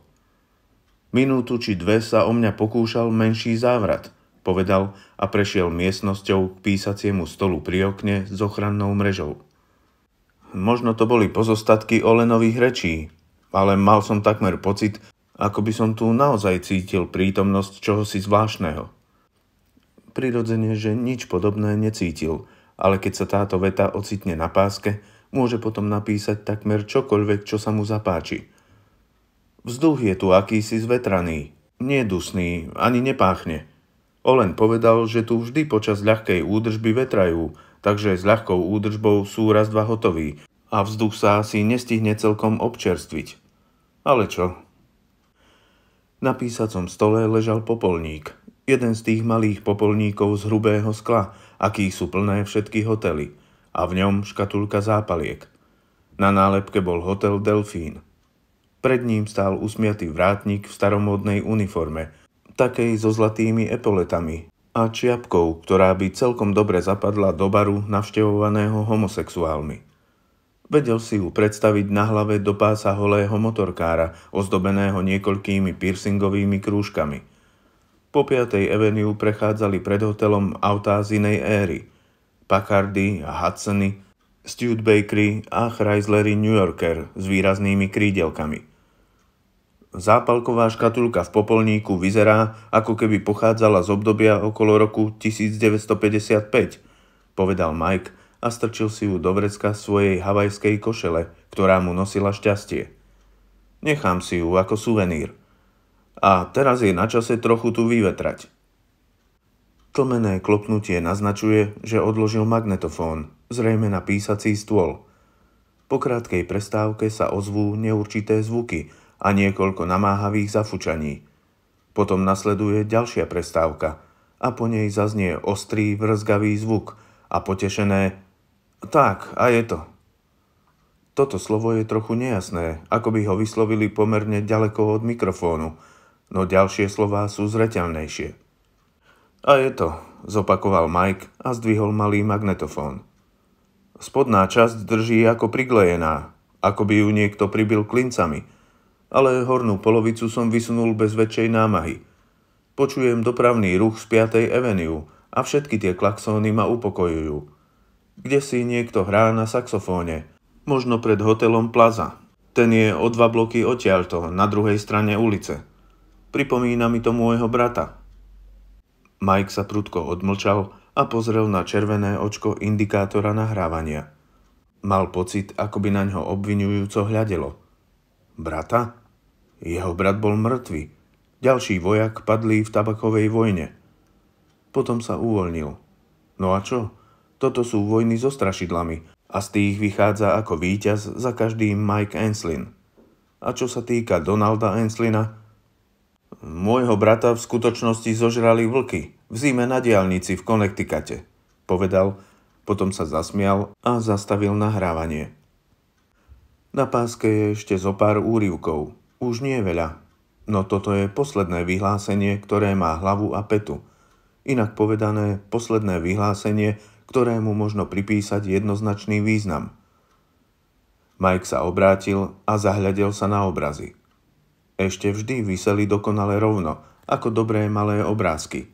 Minútu či dve sa o mňa pokúšal menší závrat, povedal a prešiel miestnosťou k písaciemu stolu pri okne s ochrannou mrežou. Možno to boli pozostatky Olenových rečí, ale mal som takmer pocit, ako by som tu naozaj cítil prítomnosť čohosi zvláštneho. Prirodzene, že nič podobné necítil, ale keď sa táto veta ocitne na páske, môže potom napísať takmer čokoľvek, čo sa mu zapáči. Vzduch je tu akýsi zvetraný, nedusný, ani nepáchne. Olen povedal, že tu vždy počas ľahkej údržby vetrajú, takže s ľahkou údržbou sú raz dva hotoví a vzduch sa asi nestihne celkom občerstviť. Ale čo, na písacom stole ležal popolník. Jeden z tých malých popolníkov z hrubého skla, akých sú plné všetky hotely. A v ňom škatulka zápaliek. Na nálepke bol hotel Delfín. Pred ním stál usmiatý vrátnik v staromodnej uniforme, takej so zlatými epoletami a čiapkou, ktorá by celkom dobre zapadla do baru navštevovaného homosexuálmi. Vedel si ju predstaviť na hlave do pása holého motorkára, ozdobeného niekoľkými piercingovými krúžkami. Po 5. Avenue prechádzali pred hotelom autá z inej éry. Packardy a Hudsony, Bakery a Chryslery New Yorker s výraznými krídelkami. Zápalková škatulka v popolníku vyzerá, ako keby pochádzala z obdobia okolo roku 1955, povedal Mike, a strčil si ju do vrecka svojej havajskej košele, ktorá mu nosila šťastie. Nechám si ju ako suvenír. A teraz je na čase trochu tu vyvetrať. Tlmené klopnutie naznačuje, že odložil magnetofón, zrejme na písací stôl. Po krátkej prestávke sa ozvú neurčité zvuky a niekoľko namáhavých zafučaní. Potom nasleduje ďalšia prestávka a po nej zaznie ostrý, vrzgavý zvuk a potešené tak, a je to. Toto slovo je trochu nejasné, ako by ho vyslovili pomerne ďaleko od mikrofónu, no ďalšie slová sú zreteľnejšie. A je to, zopakoval Mike a zdvihol malý magnetofón. Spodná časť drží ako priglejená, ako by ju niekto pribil klincami, ale hornú polovicu som vysunul bez väčšej námahy. Počujem dopravný ruch z 5. Avenue a všetky tie klaxóny ma upokojujú kde si niekto hrá na saxofóne, možno pred hotelom Plaza. Ten je o dva bloky odtiaľto, na druhej strane ulice. Pripomína mi to môjho brata. Mike sa prudko odmlčal a pozrel na červené očko indikátora nahrávania. Mal pocit, ako by na ňo obvinujúco hľadelo. Brata? Jeho brat bol mŕtvy. Ďalší vojak padlý v tabakovej vojne. Potom sa uvoľnil. No a čo? Toto sú vojny so strašidlami a z tých vychádza ako víťaz za každý Mike Enslin. A čo sa týka Donalda Enslina, môjho brata v skutočnosti zožrali vlky v zime na diálnici v Connecticute, povedal, potom sa zasmial a zastavil nahrávanie. Na páske je ešte zo pár úrivkov, už nie veľa. No toto je posledné vyhlásenie, ktoré má hlavu a petu. Inak povedané, posledné vyhlásenie, ktorému možno pripísať jednoznačný význam. Mike sa obrátil a zahľadel sa na obrazy. Ešte vždy vyseli dokonale rovno, ako dobré malé obrázky.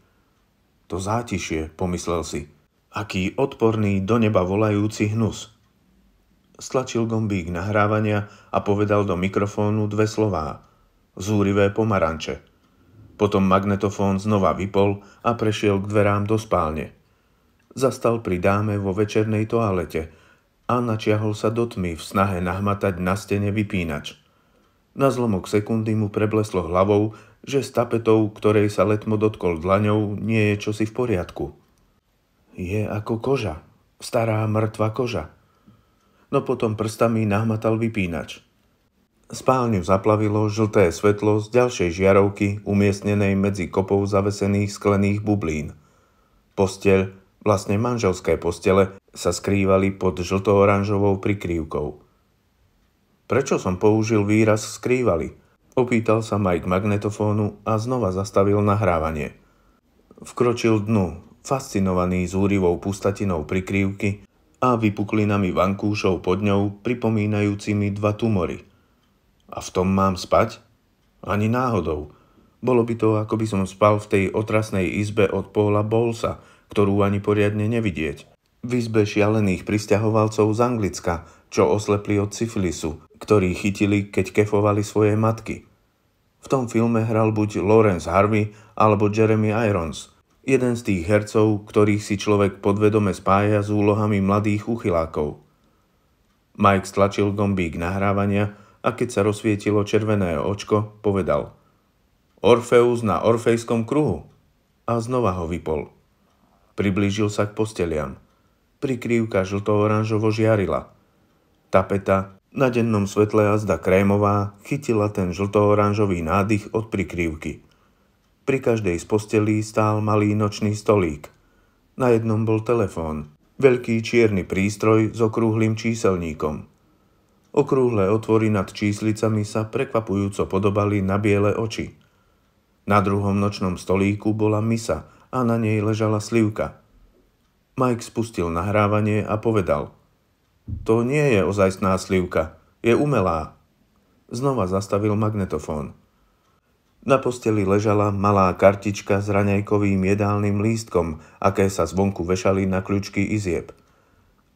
To zátišie, pomyslel si. Aký odporný do neba volajúci hnus. Stlačil gombík nahrávania a povedal do mikrofónu dve slová. Zúrivé pomaranče. Potom magnetofón znova vypol a prešiel k dverám do spálne zastal pri dáme vo večernej toalete a načiahol sa do tmy v snahe nahmatať na stene vypínač. Na zlomok sekundy mu prebleslo hlavou, že s tapetou, ktorej sa letmo dotkol dlaňou, nie je čosi v poriadku. Je ako koža, stará mŕtva koža. No potom prstami nahmatal vypínač – Spálňu zaplavilo žlté svetlo z ďalšej žiarovky umiestnenej medzi kopou zavesených sklených bublín. Posteľ Vlastne manželské postele sa skrývali pod žlto-oranžovou prikrývkou. Prečo som použil výraz skrývali? Opýtal sa Mike magnetofónu a znova zastavil nahrávanie. Vkročil dnu, fascinovaný zúrivou pustatinou prikrývky a vypuklinami vankúšov pod ňou pripomínajúcimi dva tumory. A v tom mám spať? Ani náhodou. Bolo by to, ako by som spal v tej otrasnej izbe od Paula Bolsa – ktorú ani poriadne nevidieť. V izbe šialených pristahovalcov z Anglicka, čo oslepli od syfilisu, ktorý chytili, keď kefovali svoje matky. V tom filme hral buď Lawrence Harvey alebo Jeremy Irons, jeden z tých hercov, ktorých si človek podvedome spája s úlohami mladých uchylákov. Mike stlačil gombík nahrávania a keď sa rozsvietilo červené očko, povedal Orfeus na Orfejskom kruhu a znova ho vypol. Priblížil sa k posteliam. Prikrývka žlto-oranžovo žiarila. Tapeta, na dennom svetle azda krémová, chytila ten žlto-oranžový nádych od prikrývky. Pri každej z postelí stál malý nočný stolík. Na jednom bol telefón, veľký čierny prístroj s okrúhlým číselníkom. Okrúhle otvory nad číslicami sa prekvapujúco podobali na biele oči. Na druhom nočnom stolíku bola misa – a na nej ležala slivka. Mike spustil nahrávanie a povedal To nie je ozajstná slivka, je umelá. Znova zastavil magnetofón. Na posteli ležala malá kartička s raňajkovým jedálnym lístkom, aké sa zvonku vešali na kľúčky izieb.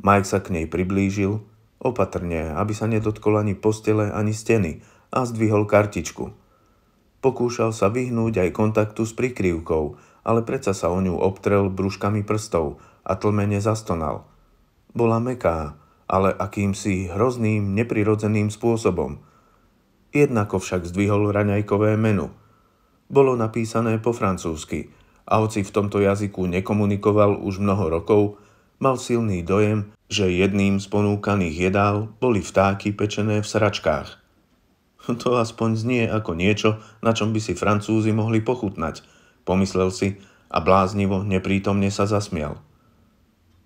Mike sa k nej priblížil, opatrne, aby sa nedotkol ani postele, ani steny a zdvihol kartičku. Pokúšal sa vyhnúť aj kontaktu s prikryvkou, ale predsa sa o ňu obtrel brúškami prstov a tlmene zastonal. Bola meká, ale akýmsi hrozným, neprirodzeným spôsobom. Jednako však zdvihol raňajkové menu. Bolo napísané po francúzsky a hoci v tomto jazyku nekomunikoval už mnoho rokov, mal silný dojem, že jedným z ponúkaných jedál boli vtáky pečené v sračkách. To aspoň znie ako niečo, na čom by si Francúzi mohli pochutnať – pomyslel si a bláznivo, neprítomne sa zasmial.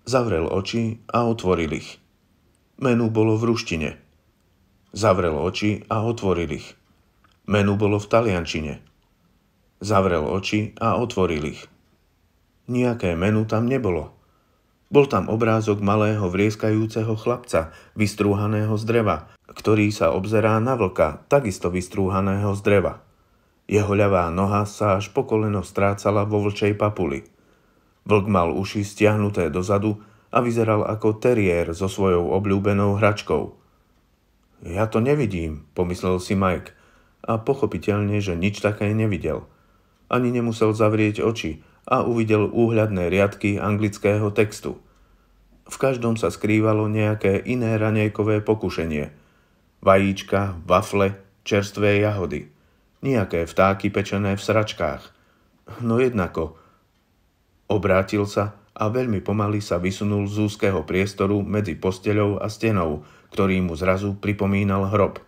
Zavrel oči a otvoril ich. Menu bolo v ruštine. Zavrel oči a otvoril ich. Menu bolo v taliančine. Zavrel oči a otvoril ich. Nijaké menu tam nebolo. Bol tam obrázok malého vrieskajúceho chlapca, vystrúhaného z dreva, ktorý sa obzerá na vlka, takisto vystrúhaného z dreva. Jeho ľavá noha sa až po koleno strácala vo vlčej papuli. Vlk mal uši stiahnuté dozadu a vyzeral ako teriér so svojou obľúbenou hračkou. Ja to nevidím, pomyslel si Mike a pochopiteľne, že nič také nevidel. Ani nemusel zavrieť oči a uvidel úhľadné riadky anglického textu. V každom sa skrývalo nejaké iné ranejkové pokušenie. Vajíčka, wafle, čerstvé jahody – Nijaké vtáky pečené v sračkách. No jednako. Obrátil sa a veľmi pomaly sa vysunul z úzkeho priestoru medzi posteľou a stenou, ktorý mu zrazu pripomínal hrob.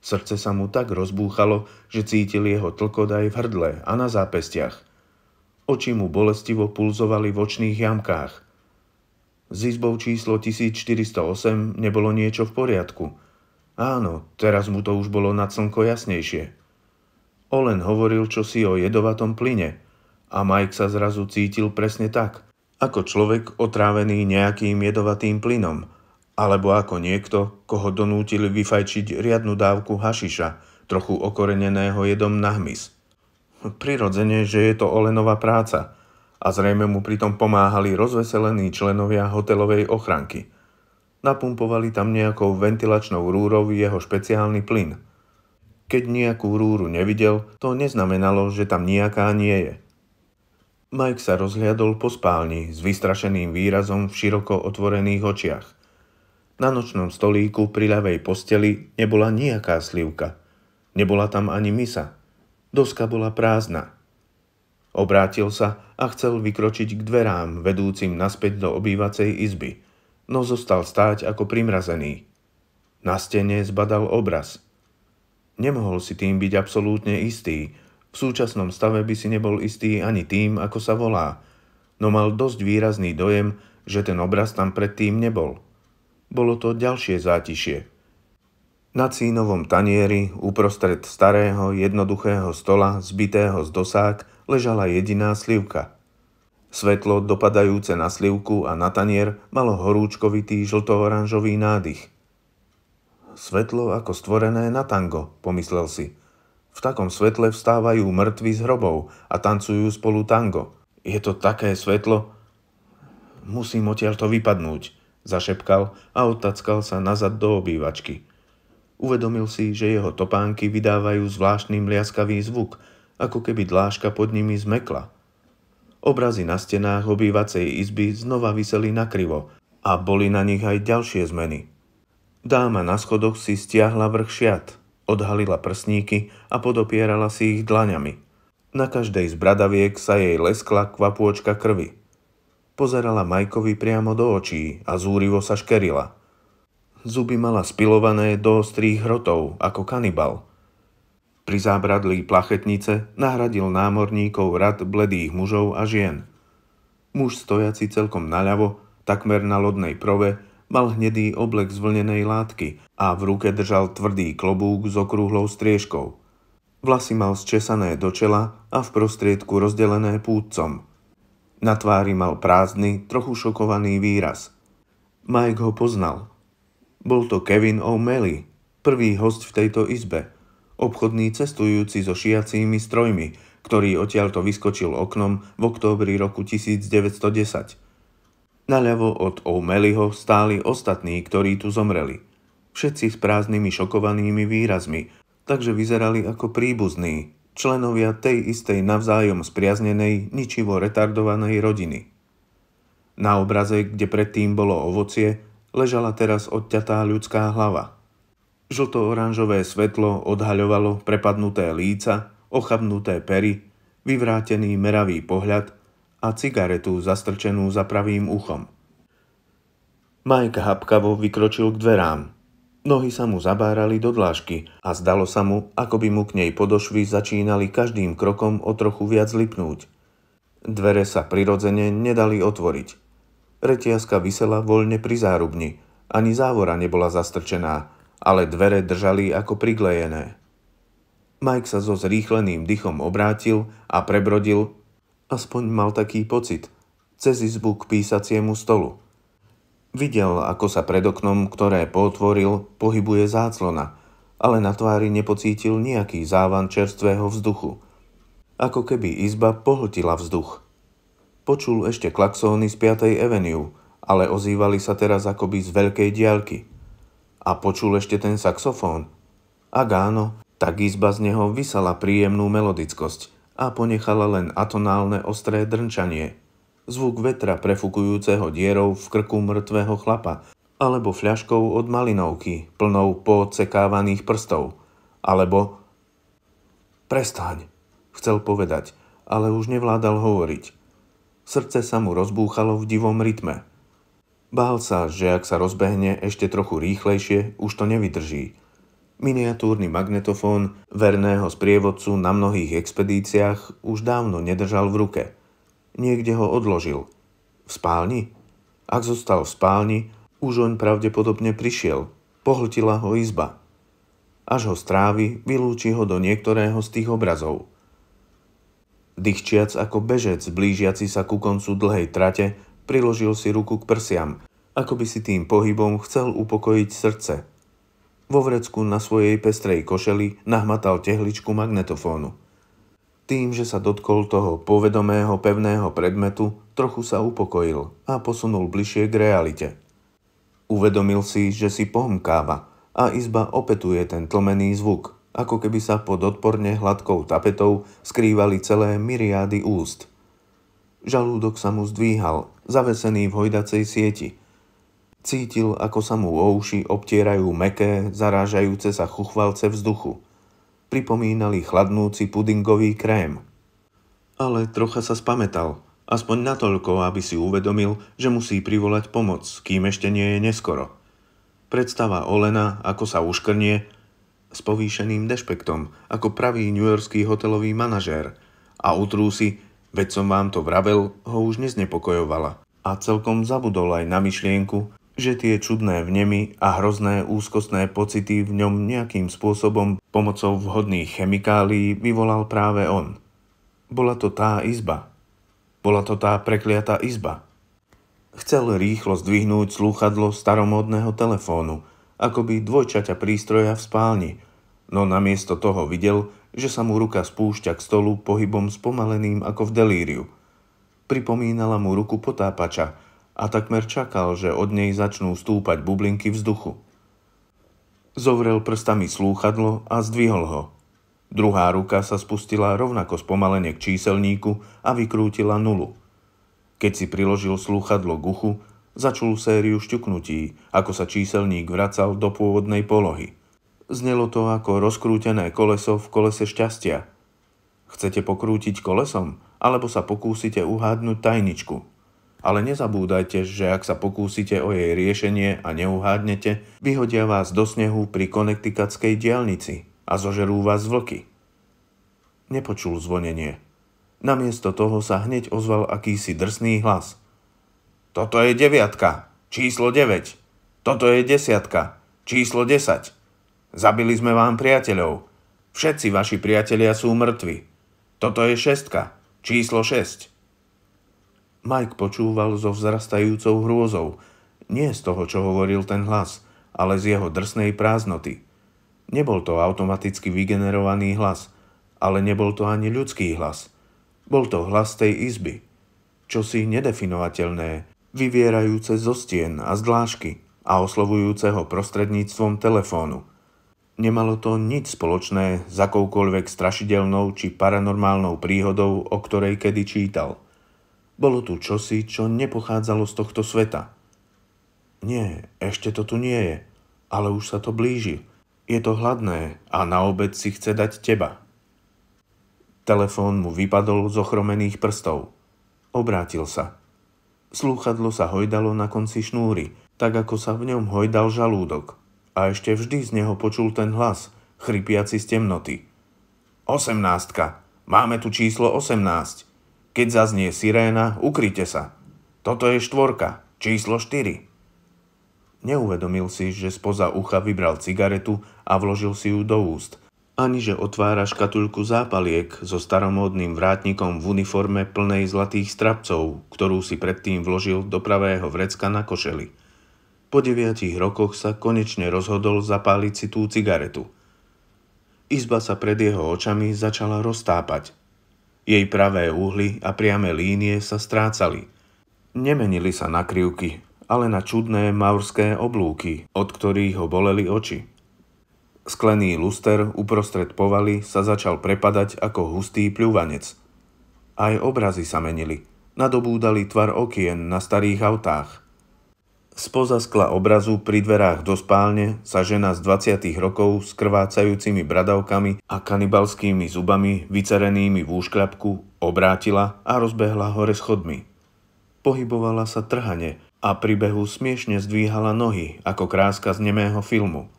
Srdce sa mu tak rozbúchalo, že cítil jeho tlkod aj v hrdle a na zápestiach. Oči mu bolestivo pulzovali v očných jamkách. Z izbou číslo 1408 nebolo niečo v poriadku – Áno, teraz mu to už bolo nad slnko jasnejšie. Olen hovoril čosi o jedovatom plyne a Mike sa zrazu cítil presne tak, ako človek otrávený nejakým jedovatým plynom, alebo ako niekto, koho donútili vyfajčiť riadnu dávku hašiša, trochu okoreneného jedom na hmyz. Prirodzene, že je to Olenová práca a zrejme mu pritom pomáhali rozveselení členovia hotelovej ochranky – Napumpovali tam nejakou ventilačnou rúrou jeho špeciálny plyn. Keď nejakú rúru nevidel, to neznamenalo, že tam nejaká nie je. Mike sa rozhliadol po spálni s vystrašeným výrazom v široko otvorených očiach. Na nočnom stolíku pri ľavej posteli nebola nejaká slivka. Nebola tam ani misa. Doska bola prázdna. Obrátil sa a chcel vykročiť k dverám vedúcim naspäť do obývacej izby – no zostal stáť ako primrazený. Na stene zbadal obraz. Nemohol si tým byť absolútne istý. V súčasnom stave by si nebol istý ani tým, ako sa volá, no mal dosť výrazný dojem, že ten obraz tam predtým nebol. Bolo to ďalšie zátišie. Na cínovom tanieri, uprostred starého, jednoduchého stola, zbitého z dosák, ležala jediná slivka – Svetlo dopadajúce na slivku a na tanier malo horúčkovitý žlto-oranžový nádych. Svetlo ako stvorené na tango, pomyslel si. V takom svetle vstávajú mŕtvi z hrobov a tancujú spolu tango. Je to také svetlo? Musím odtiaľto vypadnúť, zašepkal a otackal sa nazad do obývačky. Uvedomil si, že jeho topánky vydávajú zvláštny mliaskavý zvuk, ako keby dláška pod nimi zmekla – Obrazy na stenách obývacej izby znova vyseli krivo a boli na nich aj ďalšie zmeny. Dáma na schodoch si stiahla vrch šiat, odhalila prsníky a podopierala si ich dlaňami. Na každej z bradaviek sa jej leskla kvapôčka krvi. Pozerala Majkovi priamo do očí a zúrivo sa škerila. Zuby mala spilované do ostrých hrotov ako kanibal – pri zábradlí plachetnice nahradil námorníkov rad bledých mužov a žien. Muž stojaci celkom naľavo, takmer na lodnej prove, mal hnedý oblek z vlnenej látky a v ruke držal tvrdý klobúk s okrúhlou striežkou. Vlasy mal zčesané do čela a v prostriedku rozdelené púdcom. Na tvári mal prázdny, trochu šokovaný výraz. Mike ho poznal. Bol to Kevin O'Malley, prvý host v tejto izbe – obchodný cestujúci so šiacími strojmi, ktorý odtiaľto vyskočil oknom v októbri roku 1910. Naľavo od O'Malleyho stáli ostatní, ktorí tu zomreli. Všetci s prázdnymi šokovanými výrazmi, takže vyzerali ako príbuzní, členovia tej istej navzájom spriaznenej, ničivo retardovanej rodiny. Na obraze, kde predtým bolo ovocie, ležala teraz odťatá ľudská hlava – Žlto-oranžové svetlo odhaľovalo prepadnuté líca, ochabnuté pery, vyvrátený meravý pohľad a cigaretu zastrčenú za pravým uchom. Mike hapkavo vykročil k dverám. Nohy sa mu zabárali do dlážky a zdalo sa mu, ako by mu k nej podošvy začínali každým krokom o trochu viac lipnúť. Dvere sa prirodzene nedali otvoriť. Retiaska vysela voľne pri zárubni, ani závora nebola zastrčená, ale dvere držali ako priglejené. Mike sa so zrýchleným dychom obrátil a prebrodil, aspoň mal taký pocit, cez izbu k písaciemu stolu. Videl, ako sa pred oknom, ktoré potvoril, pohybuje záclona, ale na tvári nepocítil nejaký závan čerstvého vzduchu. Ako keby izba pohltila vzduch. Počul ešte klaxóny z 5. Avenue, ale ozývali sa teraz akoby z veľkej diaľky – a počul ešte ten saxofón. Ak áno, tak izba z neho vysala príjemnú melodickosť a ponechala len atonálne ostré drnčanie. Zvuk vetra prefukujúceho dierou v krku mŕtvého chlapa alebo fľaškou od malinovky plnou pocekávaných prstov. Alebo... Prestaň, chcel povedať, ale už nevládal hovoriť. Srdce sa mu rozbúchalo v divom rytme. Bál sa, že ak sa rozbehne ešte trochu rýchlejšie, už to nevydrží. Miniatúrny magnetofón verného sprievodcu na mnohých expedíciách už dávno nedržal v ruke. Niekde ho odložil. V spálni? Ak zostal v spálni, už oň pravdepodobne prišiel. Pohltila ho izba. Až ho strávi, vylúči ho do niektorého z tých obrazov. Dýchčiac ako bežec blížiaci sa ku koncu dlhej trate, priložil si ruku k prsiam, ako by si tým pohybom chcel upokojiť srdce. Vo vrecku na svojej pestrej košeli nahmatal tehličku magnetofónu. Tým, že sa dotkol toho povedomého pevného predmetu, trochu sa upokojil a posunul bližšie k realite. Uvedomil si, že si pohmkáva a izba opetuje ten tlmený zvuk – ako keby sa pod odporne hladkou tapetou skrývali celé myriády úst. Žalúdok sa mu zdvíhal, zavesený v hojdacej sieti. Cítil, ako sa mu o uši obtierajú meké, zarážajúce sa chuchvalce vzduchu. Pripomínali chladnúci pudingový krém. Ale trocha sa spametal, aspoň natoľko, aby si uvedomil, že musí privolať pomoc, kým ešte nie je neskoro. Predstava Olena, ako sa uškrnie, s povýšeným dešpektom, ako pravý newyorský hotelový manažér a utrúsi, Veď som vám to vravel, ho už neznepokojovala. A celkom zabudol aj na myšlienku, že tie čudné vnemy a hrozné úzkostné pocity v ňom nejakým spôsobom pomocou vhodných chemikálií vyvolal práve on. Bola to tá izba. Bola to tá prekliatá izba. Chcel rýchlo zdvihnúť slúchadlo staromódneho telefónu, akoby dvojčaťa prístroja v spálni, no namiesto toho videl, že sa mu ruka spúšťa k stolu pohybom spomaleným ako v delíriu. Pripomínala mu ruku potápača a takmer čakal, že od nej začnú stúpať bublinky vzduchu. Zovrel prstami slúchadlo a zdvihol ho. Druhá ruka sa spustila rovnako spomalene k číselníku a vykrútila nulu. Keď si priložil slúchadlo k uchu, začul sériu šťuknutí, ako sa číselník vracal do pôvodnej polohy – Znelo to ako rozkrútené koleso v kolese šťastia. Chcete pokrútiť kolesom, alebo sa pokúsite uhádnuť tajničku. Ale nezabúdajte, že ak sa pokúsite o jej riešenie a neuhádnete, vyhodia vás do snehu pri konektikatskej diálnici a zožerú vás vlky. Nepočul zvonenie. Namiesto toho sa hneď ozval akýsi drsný hlas. Toto je deviatka, číslo 9. Toto je desiatka, číslo 10. Zabili sme vám priateľov. Všetci vaši priatelia sú mŕtvi. Toto je šestka, číslo 6. Mike počúval so vzrastajúcou hrôzou, nie z toho, čo hovoril ten hlas, ale z jeho drsnej prázdnoty. Nebol to automaticky vygenerovaný hlas, ale nebol to ani ľudský hlas. Bol to hlas tej izby. Čosi nedefinovateľné, vyvierajúce zo stien a z dlážky a oslovujúceho prostredníctvom telefónu – Nemalo to nič spoločné s akoukoľvek strašidelnou či paranormálnou príhodou, o ktorej kedy čítal. Bolo tu čosi, čo nepochádzalo z tohto sveta. Nie, ešte to tu nie je, ale už sa to blíži. Je to hladné a na obed si chce dať teba. Telefón mu vypadol z ochromených prstov. Obrátil sa. Slúchadlo sa hojdalo na konci šnúry, tak ako sa v ňom hojdal žalúdok – a ešte vždy z neho počul ten hlas, chrypiaci z temnoty. Osemnáctka. Máme tu číslo 18. Keď zaznie siréna, ukryte sa. Toto je štvorka, číslo 4. Neuvedomil si, že spoza ucha vybral cigaretu a vložil si ju do úst, ani že otvára škatulku zápaliek so staromódnym vrátnikom v uniforme plnej zlatých strapcov, ktorú si predtým vložil do pravého vrecka na košeli. Po deviatich rokoch sa konečne rozhodol zapáliť si tú cigaretu. Izba sa pred jeho očami začala roztápať. Jej pravé uhly a priame línie sa strácali. Nemenili sa na krivky, ale na čudné maurské oblúky, od ktorých ho boleli oči. Sklený luster uprostred povaly sa začal prepadať ako hustý pľúvanec. Aj obrazy sa menili. Nadobúdali tvar okien na starých autách. Spoza skla obrazu pri dverách do spálne sa žena z 20 rokov s krvácajúcimi bradavkami a kanibalskými zubami vycerenými v úškľapku obrátila a rozbehla hore schodmi. Pohybovala sa trhane a pri behu smiešne zdvíhala nohy ako kráska z nemého filmu.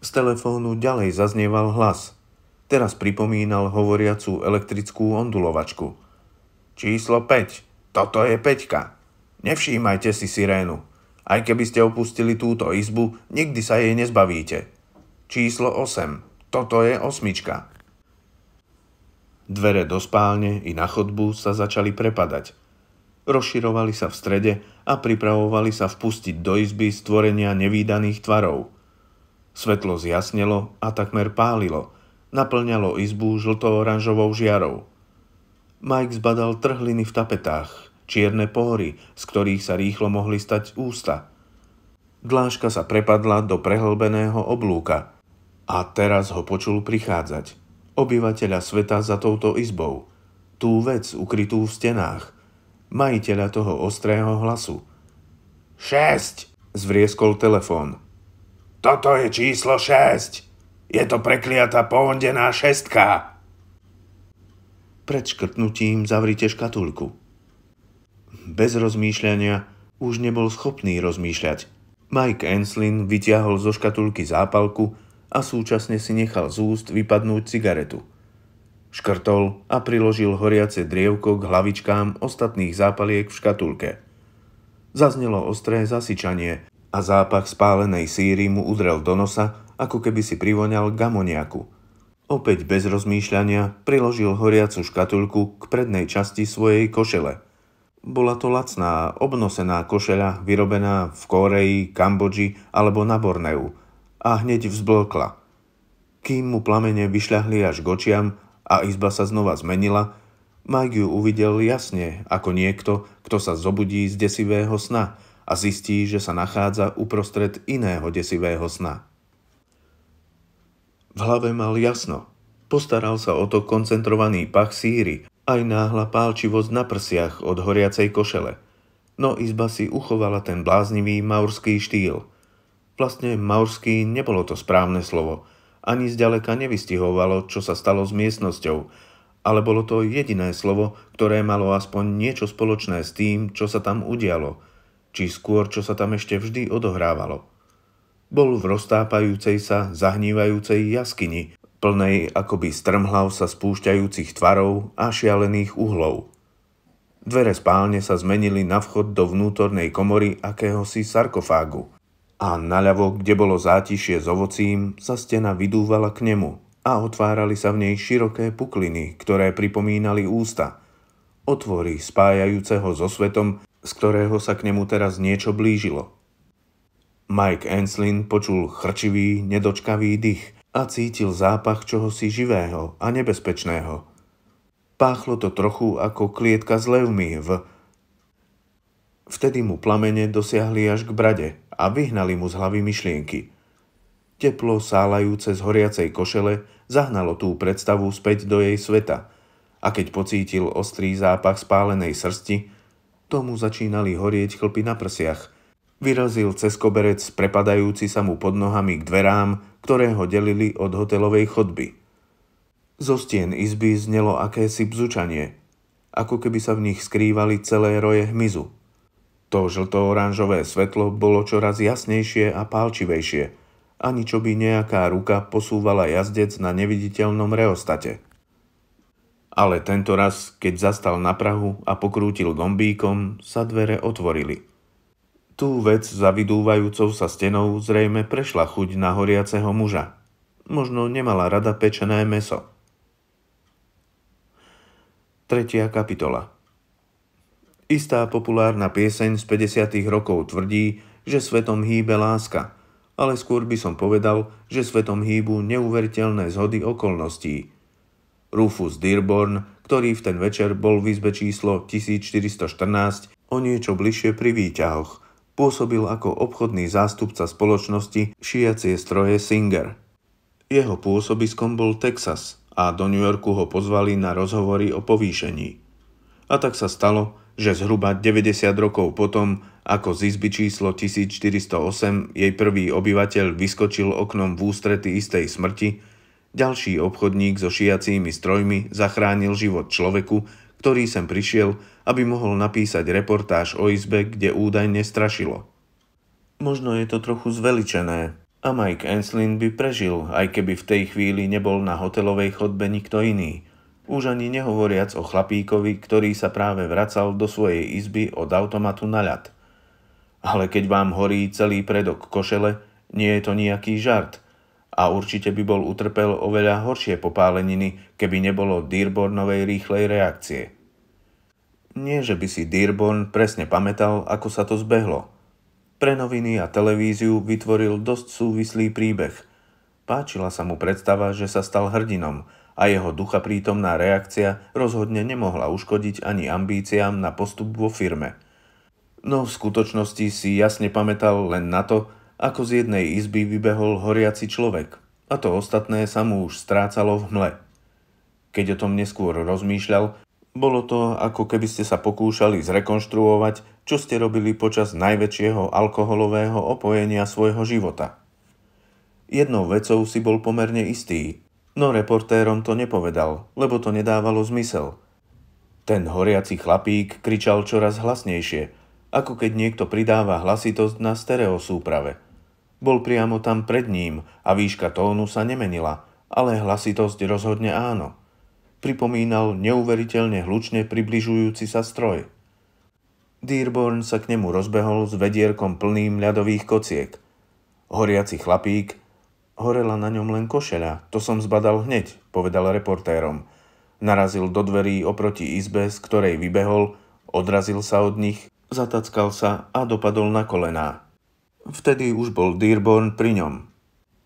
Z telefónu ďalej zaznieval hlas. Teraz pripomínal hovoriacu elektrickú ondulovačku. Číslo 5. Toto je Peťka. Nevšímajte si sirénu. Aj keby ste opustili túto izbu, nikdy sa jej nezbavíte. Číslo 8. Toto je osmička. Dvere do spálne i na chodbu sa začali prepadať. Rozširovali sa v strede a pripravovali sa vpustiť do izby stvorenia nevýdaných tvarov. Svetlo zjasnelo a takmer pálilo, naplňalo izbu žlto-oranžovou žiarou. Mike zbadal trhliny v tapetách, čierne pohory, z ktorých sa rýchlo mohli stať ústa. Dláška sa prepadla do prehlbeného oblúka a teraz ho počul prichádzať. Obyvateľa sveta za touto izbou. Tú vec ukrytú v stenách. Majiteľa toho ostrého hlasu. Šesť! Zvrieskol telefón. Toto je číslo 6. Je to prekliatá pohondená šestka. Pred škrtnutím zavrite škatulku bez rozmýšľania už nebol schopný rozmýšľať. Mike Enslin vyťahol zo škatulky zápalku a súčasne si nechal z úst vypadnúť cigaretu. Škrtol a priložil horiace drievko k hlavičkám ostatných zápaliek v škatulke. Zaznelo ostré zasičanie a zápach spálenej síry mu udrel do nosa, ako keby si privoňal gamoniaku. Opäť bez rozmýšľania priložil horiacu škatulku k prednej časti svojej košele – bola to lacná, obnosená košeľa, vyrobená v Kóreji, Kambodži alebo na Borneu a hneď vzblkla. Kým mu plamene vyšľahli až k očiam a izba sa znova zmenila, Mike ju uvidel jasne, ako niekto, kto sa zobudí z desivého sna a zistí, že sa nachádza uprostred iného desivého sna. V hlave mal jasno. Postaral sa o to koncentrovaný pach síry, aj náhla pálčivosť na prsiach od horiacej košele. No izba si uchovala ten bláznivý maurský štýl. Vlastne maurský nebolo to správne slovo, ani zďaleka nevystihovalo, čo sa stalo s miestnosťou, ale bolo to jediné slovo, ktoré malo aspoň niečo spoločné s tým, čo sa tam udialo, či skôr, čo sa tam ešte vždy odohrávalo. Bol v roztápajúcej sa, zahnívajúcej jaskyni, plnej akoby strmhlav sa spúšťajúcich tvarov a šialených uhlov. Dvere spálne sa zmenili na vchod do vnútornej komory akéhosi sarkofágu a naľavo, kde bolo zátišie s ovocím, sa stena vydúvala k nemu a otvárali sa v nej široké pukliny, ktoré pripomínali ústa. Otvory spájajúceho so svetom, z ktorého sa k nemu teraz niečo blížilo. Mike Enslin počul chrčivý, nedočkavý dých – a cítil zápach čohosi živého a nebezpečného. Páchlo to trochu ako klietka z levmi v... Vtedy mu plamene dosiahli až k brade a vyhnali mu z hlavy myšlienky. Teplo sálajúce z horiacej košele zahnalo tú predstavu späť do jej sveta a keď pocítil ostrý zápach spálenej srsti, tomu začínali horieť chlpy na prsiach vyrazil cez koberec prepadajúci sa mu pod nohami k dverám, ktoré ho delili od hotelovej chodby. Zo stien izby znelo akési bzučanie, ako keby sa v nich skrývali celé roje hmyzu. To žlto-oranžové svetlo bolo čoraz jasnejšie a pálčivejšie, ani čo by nejaká ruka posúvala jazdec na neviditeľnom reostate. Ale tento raz, keď zastal na Prahu a pokrútil gombíkom, sa dvere otvorili – istú vec za vydúvajúcou sa stenou zrejme prešla chuť na horiaceho muža. Možno nemala rada pečené meso. Tretia kapitola Istá populárna pieseň z 50. rokov tvrdí, že svetom hýbe láska, ale skôr by som povedal, že svetom hýbu neuveriteľné zhody okolností. Rufus Dearborn, ktorý v ten večer bol v izbe číslo 1414, o niečo bližšie pri výťahoch Pôsobil ako obchodný zástupca spoločnosti šiacie stroje Singer. Jeho pôsobiskom bol Texas a do New Yorku ho pozvali na rozhovory o povýšení. A tak sa stalo, že zhruba 90 rokov potom, ako z izby číslo 1408 jej prvý obyvateľ vyskočil oknom v ústrety istej smrti, ďalší obchodník so šiacími strojmi zachránil život človeku, ktorý sem prišiel, aby mohol napísať reportáž o izbe, kde údajne strašilo. Možno je to trochu zveličené a Mike Enslin by prežil, aj keby v tej chvíli nebol na hotelovej chodbe nikto iný. Už ani nehovoriac o chlapíkovi, ktorý sa práve vracal do svojej izby od automatu na ľad. Ale keď vám horí celý predok košele, nie je to nejaký žart a určite by bol utrpel oveľa horšie popáleniny, keby nebolo Dearbornovej rýchlej reakcie. Nie, že by si Dearborn presne pamätal, ako sa to zbehlo. Pre noviny a televíziu vytvoril dosť súvislý príbeh. Páčila sa mu predstava, že sa stal hrdinom a jeho ducha prítomná reakcia rozhodne nemohla uškodiť ani ambíciám na postup vo firme – no v skutočnosti si jasne pamätal len na to, ako z jednej izby vybehol horiaci človek a to ostatné sa mu už strácalo v mle. Keď o tom neskôr rozmýšľal, bolo to, ako keby ste sa pokúšali zrekonštruovať, čo ste robili počas najväčšieho alkoholového opojenia svojho života. Jednou vecou si bol pomerne istý, no reportérom to nepovedal, lebo to nedávalo zmysel. Ten horiaci chlapík kričal čoraz hlasnejšie, ako keď niekto pridáva hlasitosť na stereosúprave – bol priamo tam pred ním a výška tónu sa nemenila, ale hlasitosť rozhodne áno. Pripomínal neuveriteľne hlučne približujúci sa stroj. Dearborn sa k nemu rozbehol s vedierkom plným ľadových kociek. Horiaci chlapík, horela na ňom len košeľa, to som zbadal hneď, povedal reportérom. Narazil do dverí oproti izbe, z ktorej vybehol, odrazil sa od nich, zatackal sa a dopadol na kolená. Vtedy už bol Dearborn pri ňom.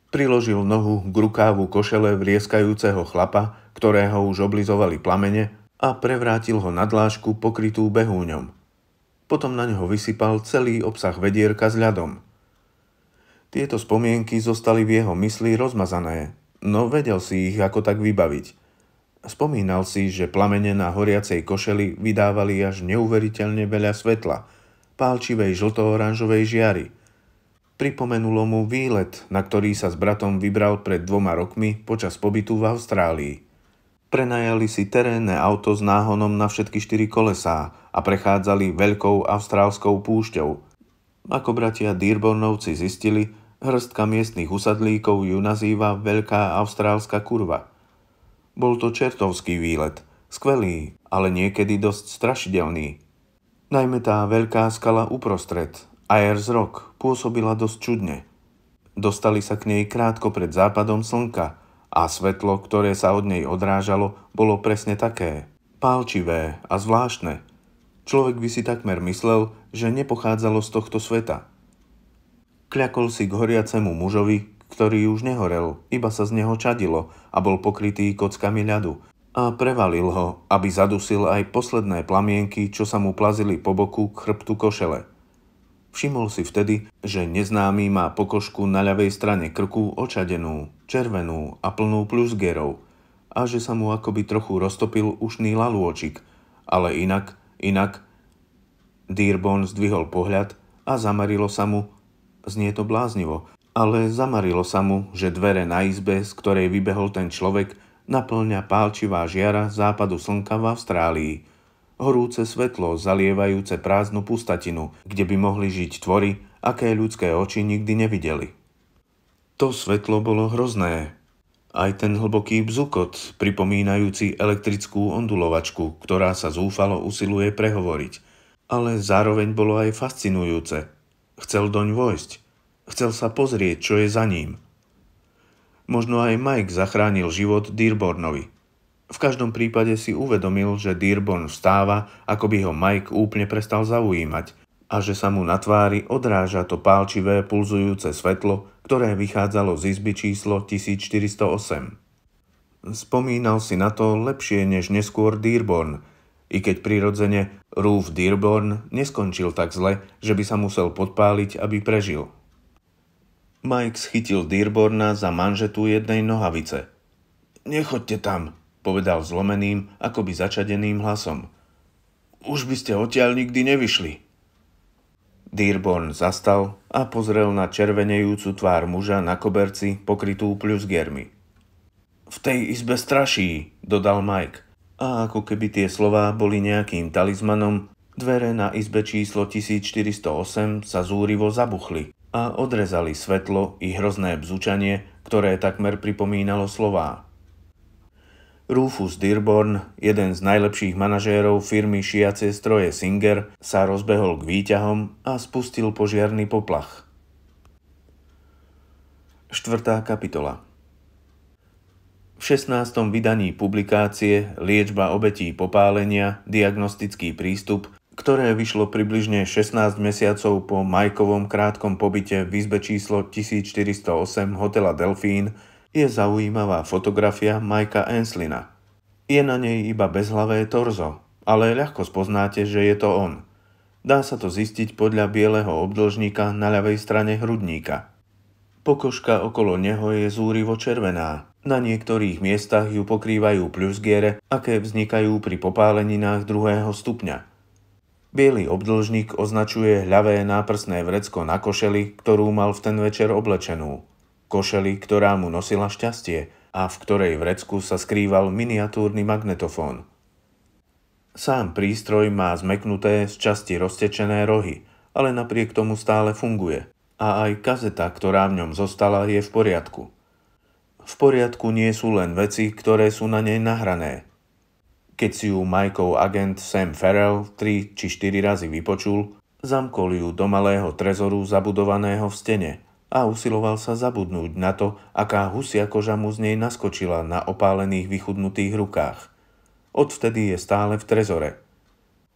Priložil nohu k rukávu košele vrieskajúceho chlapa, ktorého už oblizovali plamene a prevrátil ho na dlážku pokrytú behúňom. Potom na neho vysypal celý obsah vedierka s ľadom. Tieto spomienky zostali v jeho mysli rozmazané, no vedel si ich ako tak vybaviť – Spomínal si, že plamene na horiacej košeli vydávali až neuveriteľne veľa svetla, pálčivej žlto-oranžovej žiary. Pripomenulo mu výlet, na ktorý sa s bratom vybral pred dvoma rokmi počas pobytu v Austrálii. Prenajali si terénne auto s náhonom na všetky štyri kolesá a prechádzali veľkou austrálskou púšťou. Ako bratia Dearbornovci zistili, hrstka miestnych usadlíkov ju nazýva Veľká austrálska kurva. Bol to čertovský výlet, skvelý, ale niekedy dosť strašidelný. Najmä tá veľká skala uprostred, Ayers Rock, pôsobila dosť čudne. Dostali sa k nej krátko pred západom slnka a svetlo, ktoré sa od nej odrážalo, bolo presne také, pálčivé a zvláštne. Človek by si takmer myslel, že nepochádzalo z tohto sveta. Kľakol si k horiacemu mužovi, ktorý už nehorel, iba sa z neho čadilo a bol pokrytý kockami ľadu a prevalil ho, aby zadusil aj posledné plamienky, čo sa mu plazili po boku k chrbtu košele. Všimol si vtedy, že neznámy má pokožku na ľavej strane krku očadenú, červenú a plnú plusgerov a že sa mu akoby trochu roztopil ušný lalôčik, ale inak, inak... Dearborn zdvihol pohľad a zamarilo sa mu, znie to bláznivo, ale zamarilo sa mu, že dvere na izbe, z ktorej vybehol ten človek, naplňa pálčivá žiara západu slnka v Austrálii – horúce svetlo zalievajúce prázdnu pustatinu, kde by mohli žiť tvory, aké ľudské oči nikdy nevideli. To svetlo bolo hrozné. Aj ten hlboký bzukot, pripomínajúci elektrickú ondulovačku, ktorá sa zúfalo usiluje prehovoriť. Ale zároveň bolo aj fascinujúce. Chcel doň vojsť. Chcel sa pozrieť, čo je za ním. Možno aj Mike zachránil život Dearbornovi – v každom prípade si uvedomil, že Dearborn vstáva, ako by ho Mike úplne prestal zaujímať a že sa mu na tvári odráža to pálčivé pulzujúce svetlo, ktoré vychádzalo z izby číslo 1408. Spomínal si na to lepšie než neskôr Dearborn, i keď prirodzene rúf Dearborn neskončil tak zle, že by sa musel podpáliť, aby prežil. Mike schytil Dearborna za manžetu jednej nohavice. Nechoďte tam, povedal zlomeným, akoby začadeným hlasom. Už by ste odtiaľ nikdy nevyšli. Dearborn zastal a pozrel na červenejúcu tvár muža na koberci pokrytú plusgermi. V tej izbe straší, dodal Mike. A ako keby tie slová boli nejakým talizmanom, dvere na izbe číslo 1408 sa zúrivo zabuchli a odrezali svetlo i hrozné bzučanie, ktoré takmer pripomínalo slová. Rufus Dearborn, jeden z najlepších manažérov firmy šiace stroje Singer, sa rozbehol k výťahom a spustil požiarný poplach. 4. kapitola V 16. vydaní publikácie Liečba obetí popálenia, diagnostický prístup, ktoré vyšlo približne 16 mesiacov po Majkovom krátkom pobyte v izbe číslo 1408 hotela Delfín, je zaujímavá fotografia Majka Enslina. Je na nej iba bezhlavé torzo, ale ľahko spoznáte, že je to on. Dá sa to zistiť podľa bieleho obdlžníka na ľavej strane hrudníka. Pokožka okolo neho je zúrivo červená. Na niektorých miestach ju pokrývajú plusgiere, aké vznikajú pri popáleninách druhého stupňa. Bielý obdlžník označuje ľavé náprsné vrecko na košeli, ktorú mal v ten večer oblečenú košeli, ktorá mu nosila šťastie a v ktorej vrecku sa skrýval miniatúrny magnetofón. Sám prístroj má zmeknuté, z časti roztečené rohy, ale napriek tomu stále funguje. A aj kazeta, ktorá v ňom zostala, je v poriadku. V poriadku nie sú len veci, ktoré sú na nej nahrané. Keď si ju Majkov agent Sam Farrell tri či štyri razy vypočul, zamkol ju do malého trezoru zabudovaného v stene – a usiloval sa zabudnúť na to, aká husia koža mu z nej naskočila na opálených vychudnutých rukách. Odvtedy je stále v trezore.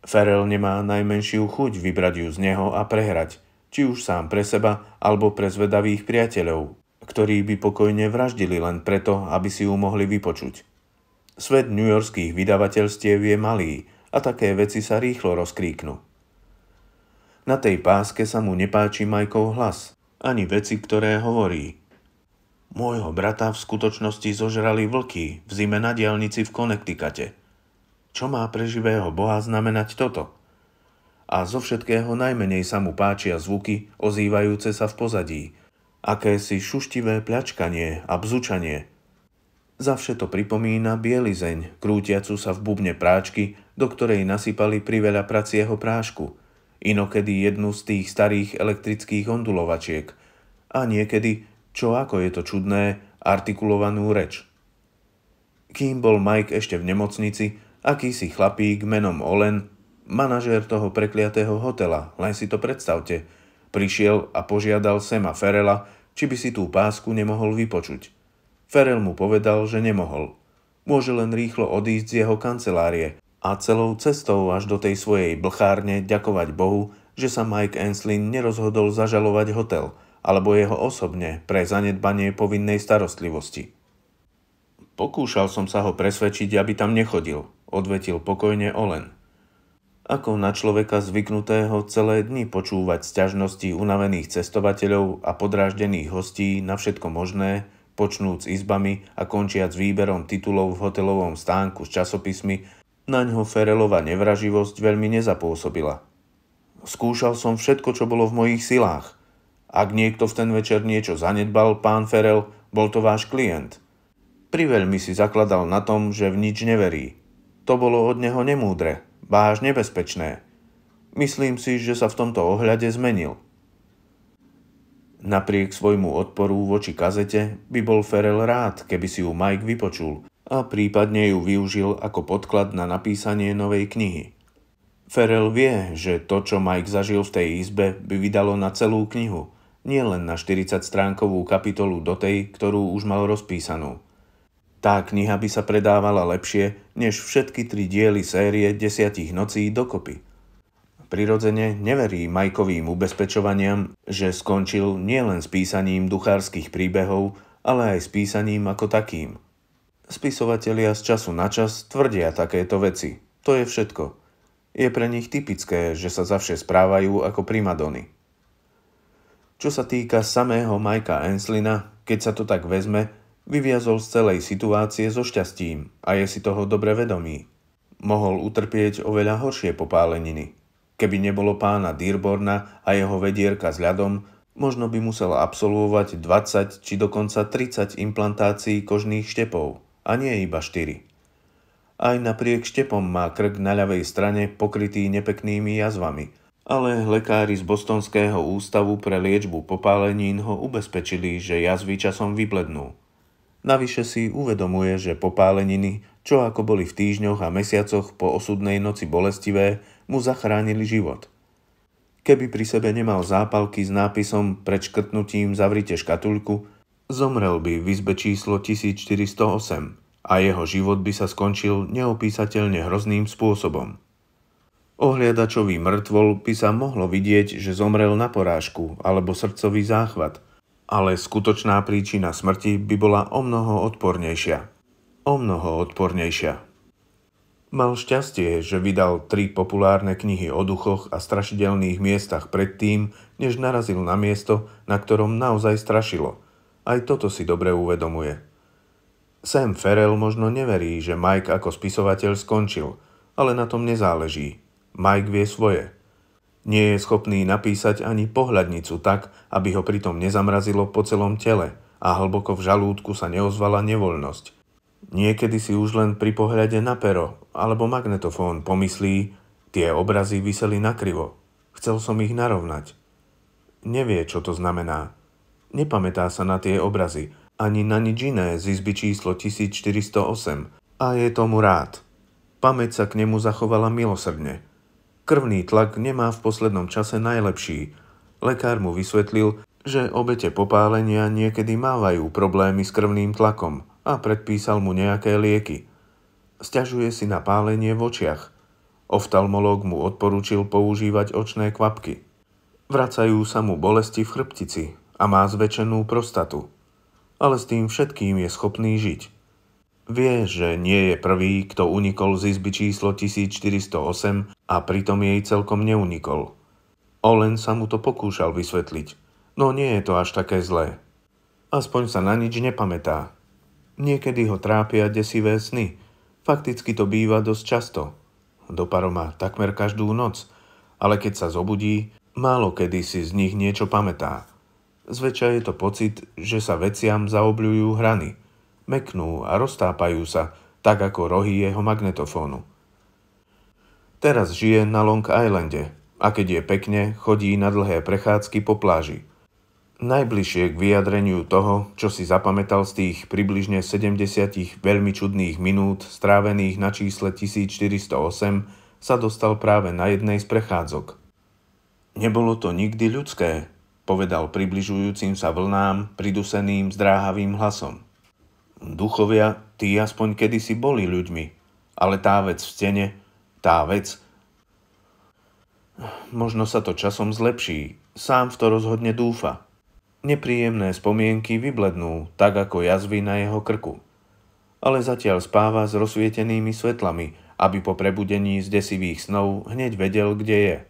Ferel nemá najmenšiu chuť vybrať ju z neho a prehrať, či už sám pre seba, alebo pre zvedavých priateľov, ktorí by pokojne vraždili len preto, aby si ju mohli vypočuť. Svet Yorkských vydavateľstiev je malý a také veci sa rýchlo rozkríknú. Na tej páske sa mu nepáči Majkov hlas, ani veci, ktoré hovorí. Môjho brata v skutočnosti zožrali vlky v zime na diálnici v Konektikate. Čo má pre živého boha znamenať toto? A zo všetkého najmenej sa mu páčia zvuky ozývajúce sa v pozadí, si šuštivé pľačkanie a bzučanie. Za všetko pripomína bielizeň, krútiacu sa v bubne práčky, do ktorej nasypali priveľa pracieho prášku – inokedy jednu z tých starých elektrických ondulovačiek a niekedy, čo ako je to čudné, artikulovanú reč. Kým bol Mike ešte v nemocnici, akýsi chlapík menom Olen, manažér toho prekliatého hotela, len si to predstavte, prišiel a požiadal Sema Ferela, či by si tú pásku nemohol vypočuť. Ferel mu povedal, že nemohol. Môže len rýchlo odísť z jeho kancelárie, a celou cestou až do tej svojej blchárne ďakovať Bohu, že sa Mike Enslin nerozhodol zažalovať hotel alebo jeho osobne pre zanedbanie povinnej starostlivosti. Pokúšal som sa ho presvedčiť, aby tam nechodil, odvetil pokojne Olen. Ako na človeka zvyknutého celé dni počúvať sťažnosti unavených cestovateľov a podráždených hostí na všetko možné, počnúc izbami a končiac výberom titulov v hotelovom stánku s časopismi, na ňo Ferelova nevraživosť veľmi nezapôsobila. Skúšal som všetko, čo bolo v mojich silách. Ak niekto v ten večer niečo zanedbal, pán Ferel, bol to váš klient. Priveľmi si zakladal na tom, že v nič neverí. To bolo od neho nemúdre, báž nebezpečné. Myslím si, že sa v tomto ohľade zmenil. Napriek svojmu odporu voči kazete by bol Ferel rád, keby si ju Mike vypočul a prípadne ju využil ako podklad na napísanie novej knihy. Ferel vie, že to, čo Mike zažil v tej izbe, by vydalo na celú knihu, nielen na 40-stránkovú kapitolu do tej, ktorú už mal rozpísanú. Tá kniha by sa predávala lepšie, než všetky tri diely série desiatich nocí dokopy. Prirodzene neverí Majkovým ubezpečovaniam, že skončil nielen s písaním duchárskych príbehov, ale aj s písaním ako takým – Spisovatelia z času na čas tvrdia takéto veci. To je všetko. Je pre nich typické, že sa zavše správajú ako primadony. Čo sa týka samého Majka Enslina, keď sa to tak vezme, vyviazol z celej situácie so šťastím a je si toho dobre vedomý. Mohol utrpieť oveľa horšie popáleniny. Keby nebolo pána Dearborna a jeho vedierka s ľadom, možno by musel absolvovať 20 či dokonca 30 implantácií kožných štepov a nie iba štyri. Aj napriek štepom má krk na ľavej strane pokrytý nepeknými jazvami, ale lekári z Bostonského ústavu pre liečbu popálenín ho ubezpečili, že jazvy časom vyblednú. Navyše si uvedomuje, že popáleniny, čo ako boli v týždňoch a mesiacoch po osudnej noci bolestivé, mu zachránili život. Keby pri sebe nemal zápalky s nápisom pred škrtnutím zavrite škatulku, Zomrel by v izbe číslo 1408 a jeho život by sa skončil neopísateľne hrozným spôsobom. Ohliadačový mŕtvol by sa mohlo vidieť, že zomrel na porážku alebo srdcový záchvat, ale skutočná príčina smrti by bola o mnoho odpornejšia. O mnoho odpornejšia. Mal šťastie, že vydal tri populárne knihy o duchoch a strašidelných miestach predtým, než narazil na miesto, na ktorom naozaj strašilo – aj toto si dobre uvedomuje. Sam Ferrell možno neverí, že Mike ako spisovateľ skončil, ale na tom nezáleží. Mike vie svoje. Nie je schopný napísať ani pohľadnicu tak, aby ho pritom nezamrazilo po celom tele a hlboko v žalúdku sa neozvala nevoľnosť. Niekedy si už len pri pohľade na pero alebo magnetofón pomyslí, tie obrazy vyseli nakrivo, chcel som ich narovnať. Nevie, čo to znamená. Nepamätá sa na tie obrazy, ani na nič iné z izby číslo 1408 a je tomu rád. Pamäť sa k nemu zachovala milosrdne. Krvný tlak nemá v poslednom čase najlepší. Lekár mu vysvetlil, že obete popálenia niekedy mávajú problémy s krvným tlakom a predpísal mu nejaké lieky. Sťažuje si na pálenie v očiach. Oftalmológ mu odporúčil používať očné kvapky. Vracajú sa mu bolesti v chrbtici, a má zväčšenú prostatu. Ale s tým všetkým je schopný žiť. Vie, že nie je prvý, kto unikol z izby číslo 1408 a pritom jej celkom neunikol. Olen sa mu to pokúšal vysvetliť, no nie je to až také zlé. Aspoň sa na nič nepamätá. Niekedy ho trápia desivé sny. Fakticky to býva dosť často. Do paroma takmer každú noc, ale keď sa zobudí, málo kedy si z nich niečo pamätá. Zväčša je to pocit, že sa veciam zaobľujú hrany, meknú a roztápajú sa, tak ako rohy jeho magnetofónu. Teraz žije na Long Islande a keď je pekne, chodí na dlhé prechádzky po pláži. Najbližšie k vyjadreniu toho, čo si zapamätal z tých približne 70 veľmi čudných minút strávených na čísle 1408, sa dostal práve na jednej z prechádzok. Nebolo to nikdy ľudské, povedal približujúcim sa vlnám, priduseným, zdráhavým hlasom. Duchovia, tí aspoň kedysi boli ľuďmi, ale tá vec v stene, tá vec... Možno sa to časom zlepší, sám v to rozhodne dúfa. Nepríjemné spomienky vyblednú, tak ako jazvy na jeho krku. Ale zatiaľ spáva s rozsvietenými svetlami, aby po prebudení z desivých snov hneď vedel, kde je –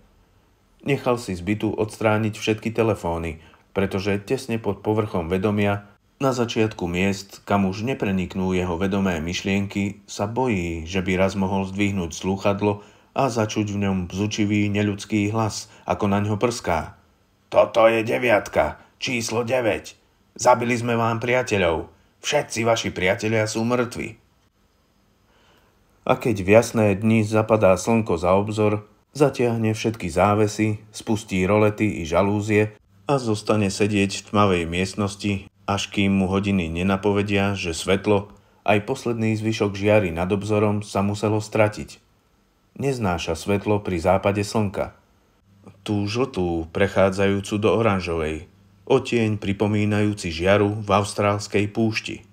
Nechal si z bytu odstrániť všetky telefóny, pretože tesne pod povrchom vedomia, na začiatku miest, kam už nepreniknú jeho vedomé myšlienky, sa bojí, že by raz mohol zdvihnúť slúchadlo a začuť v ňom bzučivý neľudský hlas, ako na ňo prská. Toto je deviatka, číslo 9. Zabili sme vám priateľov. Všetci vaši priatelia sú mŕtvi. A keď v jasné dni zapadá slnko za obzor, Zatiahne všetky závesy, spustí rolety i žalúzie a zostane sedieť v tmavej miestnosti, až kým mu hodiny nenapovedia, že svetlo, aj posledný zvyšok žiary nad obzorom sa muselo stratiť. Neznáša svetlo pri západe slnka. Tú žltú, prechádzajúcu do oranžovej, otieň pripomínajúci žiaru v austrálskej púšti.